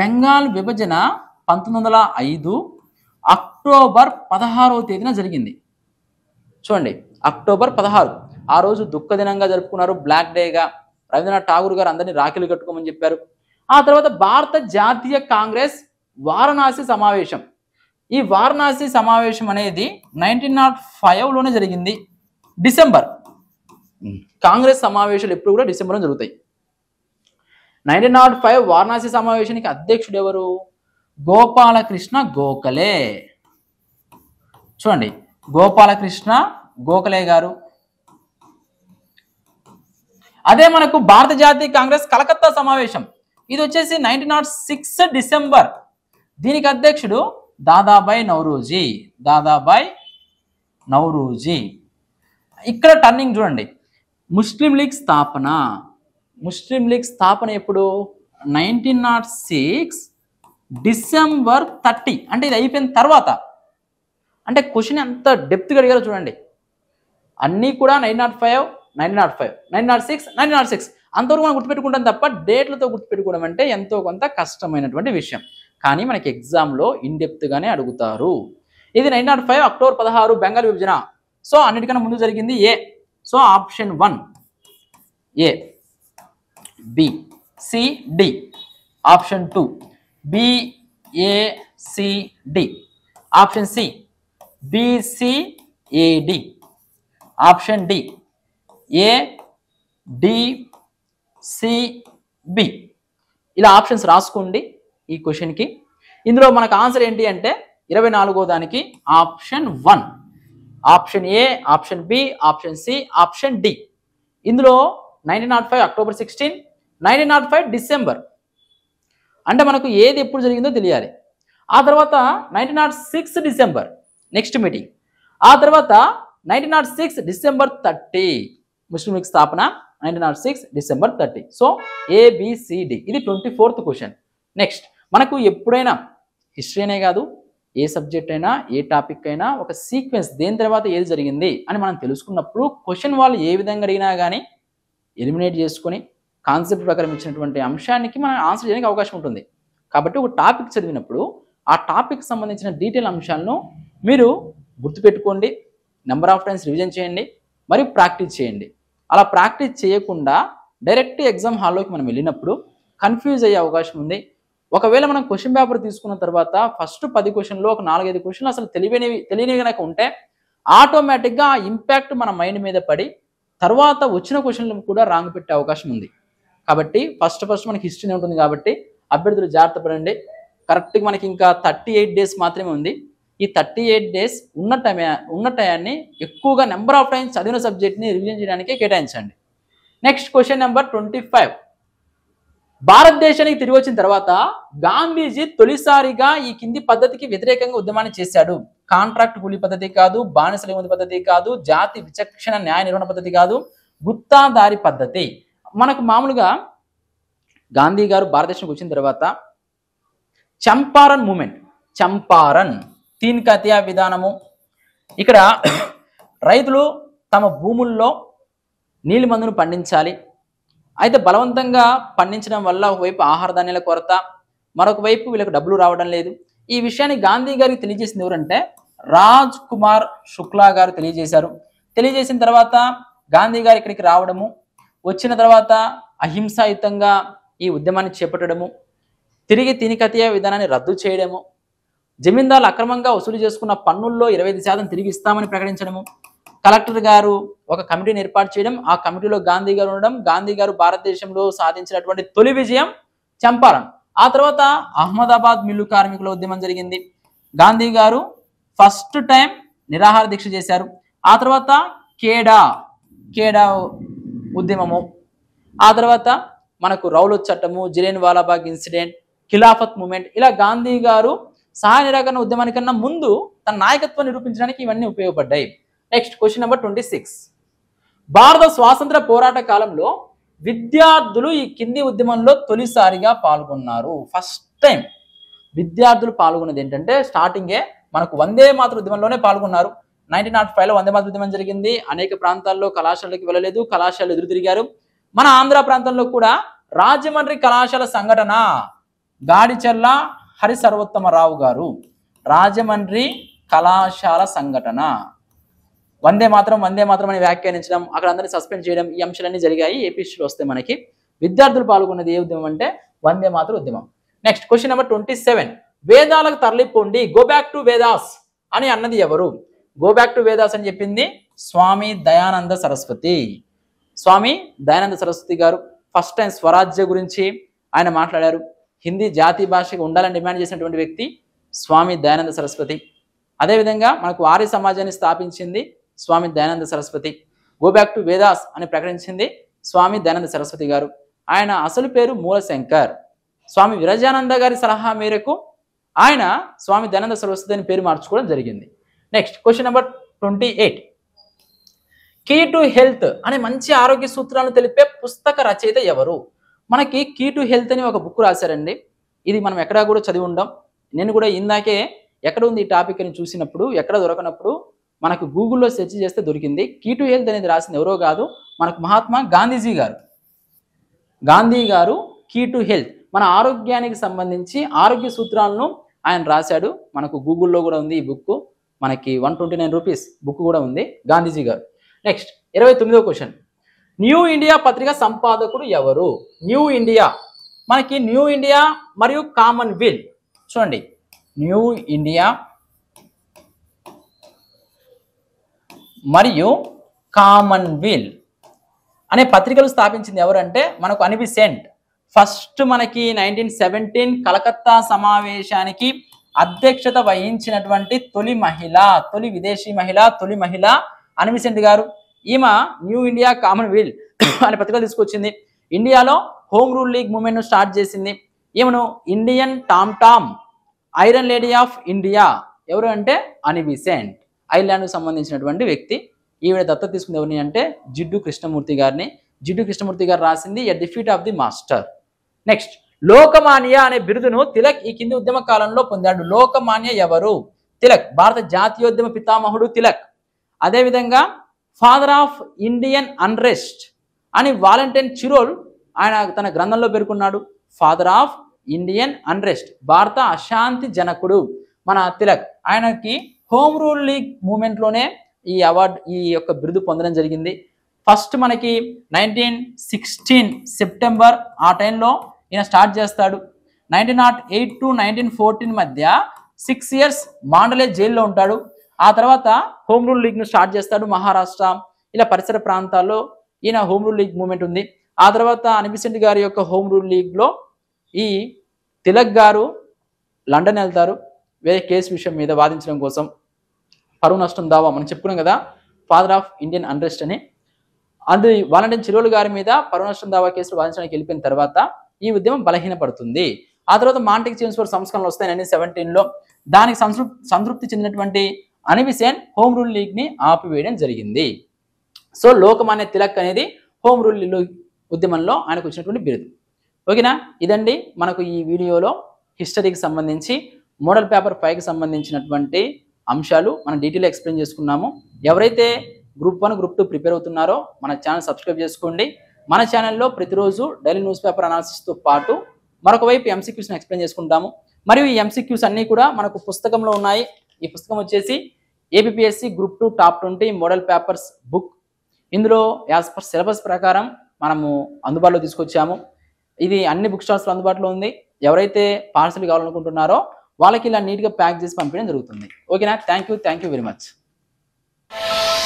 బెంగాల్ విభజన పంతొమ్మిది వందల ఐదు అక్టోబర్ పదహారవ తేదీన జరిగింది చూడండి అక్టోబర్ పదహారు ఆ రోజు దుఃఖదినంగా జరుపుకున్నారు బ్లాక్ డేగా రవీంద్రనాథ్ ఠాగూర్ గారు అందరినీ రాఖీలు కట్టుకోమని చెప్పారు ఆ తర్వాత భారత జాతీయ కాంగ్రెస్ వారణాసి సమావేశం ఈ వారణాసి సమావేశం అనేది నైన్టీన్ నాట్ ఫైవ్లోనే జరిగింది డిసెంబర్ కాంగ్రెస్ సమావేశాలు ఎప్పుడు కూడా డిసెంబర్లో జరుగుతాయి నైన్టీన్ నాట్ ఫైవ్ వారణాసి సమావేశానికి అధ్యక్షుడు ఎవరు గోపాలకృష్ణ గోఖలే చూడండి గోపాలకృష్ణ గోఖలే గారు అదే మనకు భారత జాతీయ కాంగ్రెస్ కలకత్తా సమావేశం ఇది వచ్చేసి నైన్టీన్ నాట్ సిక్స్ డిసెంబర్ దీనికి అధ్యక్షుడు దాదాబాయ్ నవరూజీ దాదాబాయ్ నవరూజీ ఇక్కడ టర్నింగ్ చూడండి ముస్లిం లీగ్ స్థాపన ముస్లిం లీగ్ స్థాపన ఎప్పుడు nineteen naught six December thirty అంటే ఇది అయిపోయిన తర్వాత అంటే క్వశ్చన్ ఎంత డెప్త్గా అడిగారో చూడండి అన్నీ కూడా nine naught five nine naught five nine naught six nine naught six అంతవరకు మనం గుర్తుపెట్టుకుంటాం తప్ప డేట్లతో గుర్తుపెట్టుకోవడం అంటే ఎంతో కొంత కష్టమైనటువంటి విషయం కానీ మనకి ఎగ్జామ్లో ఇన్డెప్త్గానే అడుగుతారు ఇది నైన్ నాట్ ఫైవ్ అక్టోబర్ పదహారు బెంగాల్ విభజన సో అన్నిటికన్నా ముందు జరిగింది ఏ so option one A B C D option two B A C D option C B C A D option D A D C B ఇలా ఆప్షన్స్ రాసుకోండి ఈ క్వశ్చన్కి ఇందులో మనకు ఆన్సర్ ఏంటి అంటే ఇరవై నాలుగో దానికి option one option A option B option C option D ఇందులో nineteen naught five October sixteen nineteen naught five December అంటే మనకు ఏది ఎప్పుడు జరిగిందో తెలియాలి ఆ తర్వాత nineteen naught six December next meeting ఆ తర్వాత nineteen naught six December thirty Muslim League స్థాపన nineteen naught six December thirty so A B C D ఇది ట్వంటీ ఫోర్త్ క్వశ్చన్ నెక్స్ట్ మనకు ఎప్పుడైనా హిస్టరీ అనే కాదు ఏ సబ్జెక్ట్ అయినా ఏ టాపిక్ అయినా ఒక సీక్వెన్స్ దేని తర్వాత ఏది జరిగింది అని మనం తెలుసుకున్నప్పుడు క్వశ్చన్ వాళ్ళు ఏ విధంగా అడిగినా కానీ ఎలిమినేట్ చేసుకుని కాన్సెప్ట్ ప్రకారం ఇచ్చినటువంటి అంశానికి మనం ఆన్సర్ చేయడానికి అవకాశం ఉంటుంది కాబట్టి ఒక టాపిక్ చదివినప్పుడు ఆ టాపిక్ సంబంధించిన డీటెయిల్ అంశాలను మీరు గుర్తుపెట్టుకోండి నెంబర్ ఆఫ్ టైమ్స్ రివిజన్ చేయండి మరియు ప్రాక్టీస్ చేయండి అలా ప్రాక్టీస్ చేయకుండా డైరెక్ట్ ఎగ్జామ్ హాల్లోకి మనం వెళ్ళినప్పుడు కన్ఫ్యూజ్ అయ్యే అవకాశం ఉంది ఒకవేళ మనం క్వశ్చన్ పేపర్ తీసుకున్న తర్వాత ఫస్ట్ పది క్వశ్చన్లు ఒక నాలుగైదు క్వశ్చన్లు అసలు తెలియనివి తెలియని కనుక ఉంటే ఆటోమేటిక్గా ఆ ఇంపాక్ట్ మన మైండ్ మీద పడి తర్వాత వచ్చిన క్వశ్చన్లు కూడా రాంగ్ పెట్టే అవకాశం ఉంది కాబట్టి ఫస్ట్ ఫస్ట్ మనకి హిస్టరీ ఉంటుంది కాబట్టి అభ్యర్థులు జాగ్రత్త పడండి కరెక్ట్గా మనకి ఇంకా థర్టీ ఎయిట్ డేస్ మాత్రమే ఉంది ఈ థర్టీ ఎయిట్ డేస్ ఉన్న టైం ఉన్న టయాన్ని ఎక్కువగా నెంబర్ ఆఫ్ టైమ్స్ చదివిన సబ్జెక్ట్ని రివిజన్ చేయడానికి కేటాయించండి next question number twenty five భారతదేశానికి తిరిగి వచ్చిన తర్వాత గాంధీజీ తొలిసారిగా ఈ కింది పద్ధతికి వ్యతిరేకంగా ఉద్యమాన్ని చేశాడు కాంట్రాక్ట్ కూలీ పద్ధతి కాదు బానిసల పద్ధతి కాదు జాతి విచక్షణ న్యాయ నిర్వహణ పద్ధతి కాదు గుత్తాదారి పద్ధతి మనకు మామూలుగా గాంధీ గారు భారతదేశంకి వచ్చిన తర్వాత చంపారన్ మూమెంట్ చంపారన్ తీన్ కతియా విధానము ఇక్కడ రైతులు తమ భూముల్లో నీలి మందును పండించాలి అయితే బలవంతంగా పండించడం వల్ల ఒకవైపు ఆహార ధాన్యాల కొరత మరొక వైపు వీళ్ళకి డబ్బులు రావడం లేదు ఈ విషయాన్ని గాంధీ గారికి తెలియజేసింది ఎవరంటే రాజ్ కుమార్ శుక్లా గారు తెలియజేశారు తెలియజేసిన తర్వాత గాంధీ గారు ఇక్కడికి రావడము వచ్చిన తర్వాత అహింసాయుతంగా ఈ ఉద్యమాన్ని చేపట్టడము తిరిగి తినికతీయ విధానాన్ని రద్దు చేయడము జమీందారులు అక్రమంగా వసూలు చేసుకున్న పన్నుల్లో ఇరవై ఐదు శాతం తిరిగి ఇస్తామని ప్రకటించడము కలెక్టర్ గారు ఒక కమిటీని ఏర్పాటు చేయడం ఆ కమిటీలో గాంధీ గారు ఉండడం గాంధీ గారు భారతదేశంలో సాధించినటువంటి తొలి విజయం చంపారణ్ ఆ తర్వాత అహ్మదాబాద్ మిల్లు కార్మికుల ఉద్యమం జరిగింది గాంధీ గారు ఫస్ట్ టైం నిరాహార దీక్ష చేశారు ఆ తర్వాత కేడా కేడా ఉద్యమము ఆ తర్వాత మనకు రౌలత్ చట్టము జిరేన్ వాలాబాగ్ ఇన్సిడెంట్ ఖిలాఫత్ మూమెంట్ ఇలా గాంధీ గారు సహాయ నిరాకరణ ఉద్యమానికన్నా ముందు తన నాయకత్వం నిరూపించడానికి ఇవన్నీ ఉపయోగపడ్డాయి next question number twenty six భారత స్వాతంత్ర పోరాట కాలంలో విద్యార్థులు ఈ కింది ఉద్యమంలో తొలిసారిగా పాల్గొన్నారు ఫస్ట్ టైం విద్యార్థులు పాల్గొన్నది ఏంటంటే స్టార్టింగే మనకు వందే మాతృ ఉద్యమంలోనే పాల్గొన్నారు నైన్టీన్ నాట్ ఫైవ్లో వందే మాతృ ఉద్యమం జరిగింది అనేక ప్రాంతాల్లో కళాశాలకి వెళ్ళలేదు కళాశాలలు ఎదురు తిరిగారు మన ఆంధ్ర ప్రాంతంలో కూడా రాజమండ్రి కళాశాల సంఘటన గాడిచెల్ల హరి సర్వోత్తమరావు గారు రాజమండ్రి కళాశాల సంఘటన వందే మాత్రం వందే మాత్రం అని వ్యాఖ్యానించడం అక్కడ అందరినీ సస్పెండ్ చేయడం ఈ అంశాలన్నీ జరిగాయి ఏపీలో వస్తే మనకి విద్యార్థులు పాల్గొన్నది ఏ ఉద్యమం అంటే వందే మాత్రం ఉద్యమం next question number twenty seven వేదాలకు తరలిపోండి గో బ్యాక్ టు వేదాస్ అని అన్నది ఎవరు గో బ్యాక్ టు వేదాస్ అని చెప్పింది స్వామి దయానంద సరస్వతి స్వామి దయానంద సరస్వతి గారు ఫస్ట్ టైం స్వరాజ్య గురించి ఆయన మాట్లాడారు హిందీ జాతీయ భాషకు ఉండాలని డిమాండ్ చేసినటువంటి వ్యక్తి స్వామి దయానంద సరస్వతి అదేవిధంగా మనకు ఆర్య సమాజాన్ని స్థాపించింది Swami Dayananda Saraswati go back to Vedas అని ప్రకటించింది స్వామి దయానంద సరస్వతి గారు ఆయన అసలు పేరు మూలశంకర్ స్వామి విరజానంద గారి సలహా మేరకు ఆయన స్వామి దయానంద సరస్వతి అని పేరు మార్చుకోవడం జరిగింది next question number twenty eight key to health అనే మంచి ఆరోగ్య సూత్రాలను తెలిపే పుస్తక రచయిత ఎవరు మనకి కీ టు హెల్త్ అని ఒక బుక్ రాశారండి ఇది మనం ఎక్కడా కూడా చదివి ఉండం నేను కూడా ఇందాకే ఎక్కడ ఉంది ఈ టాపిక్ అని చూసినప్పుడు ఎక్కడ దొరకనప్పుడు మనకు గూగుల్లో సెర్చ్ చేస్తే దొరికింది కీ టు హెల్త్ అనేది రాసింది ఎవరో కాదు మనకు మహాత్మా గాంధీజీ గారు గాంధీ గారు కీ టు హెల్త్ మన ఆరోగ్యానికి సంబంధించి ఆరోగ్య సూత్రాలను ఆయన రాశాడు మనకు గూగుల్లో కూడా ఉంది ఈ బుక్ మనకి one twenty nine rupees book కూడా ఉంది గాంధీజీ గారు నెక్స్ట్ ఇరవై తొమ్మిదో క్వశ్చన్ న్యూ ఇండియా పత్రిక సంపాదకుడు ఎవరు న్యూ ఇండియా మనకి న్యూ ఇండియా మరియు కామన్ విల్ చూడండి న్యూ ఇండియా మరియు కామన్ విల్ అనే పత్రికలు స్థాపించింది ఎవరంటే మనకు సెంట్ ఫస్ట్ మనకి నైన్టీన్ సెవెంటీన్ కలకత్తా సమావేశానికి అధ్యక్షత వహించినటువంటి తొలి మహిళ తొలి విదేశీ మహిళ తొలి మహిళ అనిమిసెంట్ గారు ఈమె న్యూ ఇండియా కామన్వెల్త్ అనే పత్రిక తీసుకొచ్చింది ఇండియాలో హోమ్ రూల్ లీగ్ మూమెంట్ను స్టార్ట్ చేసింది ఈమెను Indian tom tom iron lady of India ఎవరు అంటే అనిబిసెంట్ ఐర్లాండ్కు సంబంధించినటువంటి వ్యక్తి ఈవిడ దత్త తీసుకుంది ఎవరిని అంటే జిడ్డు కృష్ణమూర్తి గారిని జిడ్డు కృష్ణమూర్తి గారు రాసింది at the feet of the master next Lokmanya అనే బిరుదును తిలక్ ఈ కింది ఉద్యమ కాలంలో పొందాడు లోకమాన్య ఎవరు తిలక్ భారత జాతీయోద్యమ పితామహుడు తిలక్ అదేవిధంగా ఫాదర్ ఆఫ్ ఇండియన్ అన్రెస్ట్ అని వాలంటైన్ చిరోల్ ఆయన తన గ్రంథంలో పేర్కొన్నాడు ఫాదర్ ఆఫ్ ఇండియన్ అన్రెస్ట్ భారత అశాంతి జనకుడు మన తిలక్ ఆయనకి హోమ్ రూల్ లీగ్ మూమెంట్లోనే ఈ అవార్డు ఈ యొక్క బిరుదు పొందడం జరిగింది ఫస్ట్ మనకి నైన్టీన్ సిక్స్టీన్ సెప్టెంబర్ ఆ టైంలో ఈయన స్టార్ట్ చేస్తాడు nineteen naught eight to nineteen fourteen మధ్య సిక్స్ ఇయర్స్ మాండలే జైల్లో ఉంటాడు ఆ తర్వాత హోమ్ రూల్ లీగ్ను స్టార్ట్ చేస్తాడు మహారాష్ట్ర ఇలా పరిసర ప్రాంతాల్లో ఈయన హోమ్ రూల్ లీగ్ మూమెంట్ ఉంది ఆ తర్వాత అనిబిసెంట్ గారి యొక్క హోమ్ రూల్ లీగ్లో ఈ తిలక్ గారు లండన్ వెళ్తారు వేరే కేసు విషయం మీద వాదించడం కోసం పరువు నష్టం దావా మనం చెప్పుకున్నాం కదా ఫాదర్ ఆఫ్ ఇండియన్ అన్రెస్ట్ అని అది వాలంటీన్ చిరువులు గారి మీద పరువు నష్టం దావా కేసులు వాదించడానికి వెళ్ళిపోయిన తర్వాత ఈ ఉద్యమం బలహీనపడుతుంది ఆ తర్వాత మాంటిక్ చేంజ్ ఫర్ సంస్కరణలు వస్తాయి నైన్టీన్ సెవెంటీన్లో దానికి సంతృప్తి సంతృప్తి చెందినటువంటి అనిబిసేన్ హోమ్ రూల్ లీగ్ని ఆపివేయడం జరిగింది సో లోకమాన్య తిలక్ అనేది హోమ్ రూల్ ఉద్యమంలో ఆయనకు వచ్చినటువంటి బిరుదు ఓకేనా ఇదండి మనకు ఈ వీడియోలో హిస్టరీకి సంబంధించి మోడల్ పేపర్ ఫైవ్కి సంబంధించినటువంటి అంశాలు మనం డీటెయిల్ ఎక్స్ప్లెయిన్ చేసుకున్నాము ఎవరైతే group one group two prepare అవుతున్నారో మన ఛానల్ సబ్స్క్రైబ్ చేసుకోండి మన ఛానల్లో ప్రతిరోజు డైలీ న్యూస్ పేపర్ అనాలిసిస్తో పాటు మరొకవైపు ఎంసీక్యూస్ని ఎక్స్ప్లెయిన్ చేసుకుంటాము మరియు ఈ ఎంసీక్యూస్ అన్నీ కూడా మనకు పుస్తకంలో ఉన్నాయి ఈ పుస్తకం వచ్చేసి APPSC group two top twenty model papers book ఇందులో యాజ్ పర్ సిలబస్ ప్రకారం మనము అందుబాటులో తీసుకొచ్చాము ఇది అన్ని బుక్ స్టాల్స్లో అందుబాటులో ఉంది ఎవరైతే పార్సల్ కావాలనుకుంటున్నారో వాళ్ళకి ఇలా నీట్గా ప్యాక్ చేసి పంపించడం జరుగుతుంది ఓకేనా thank you thank you very much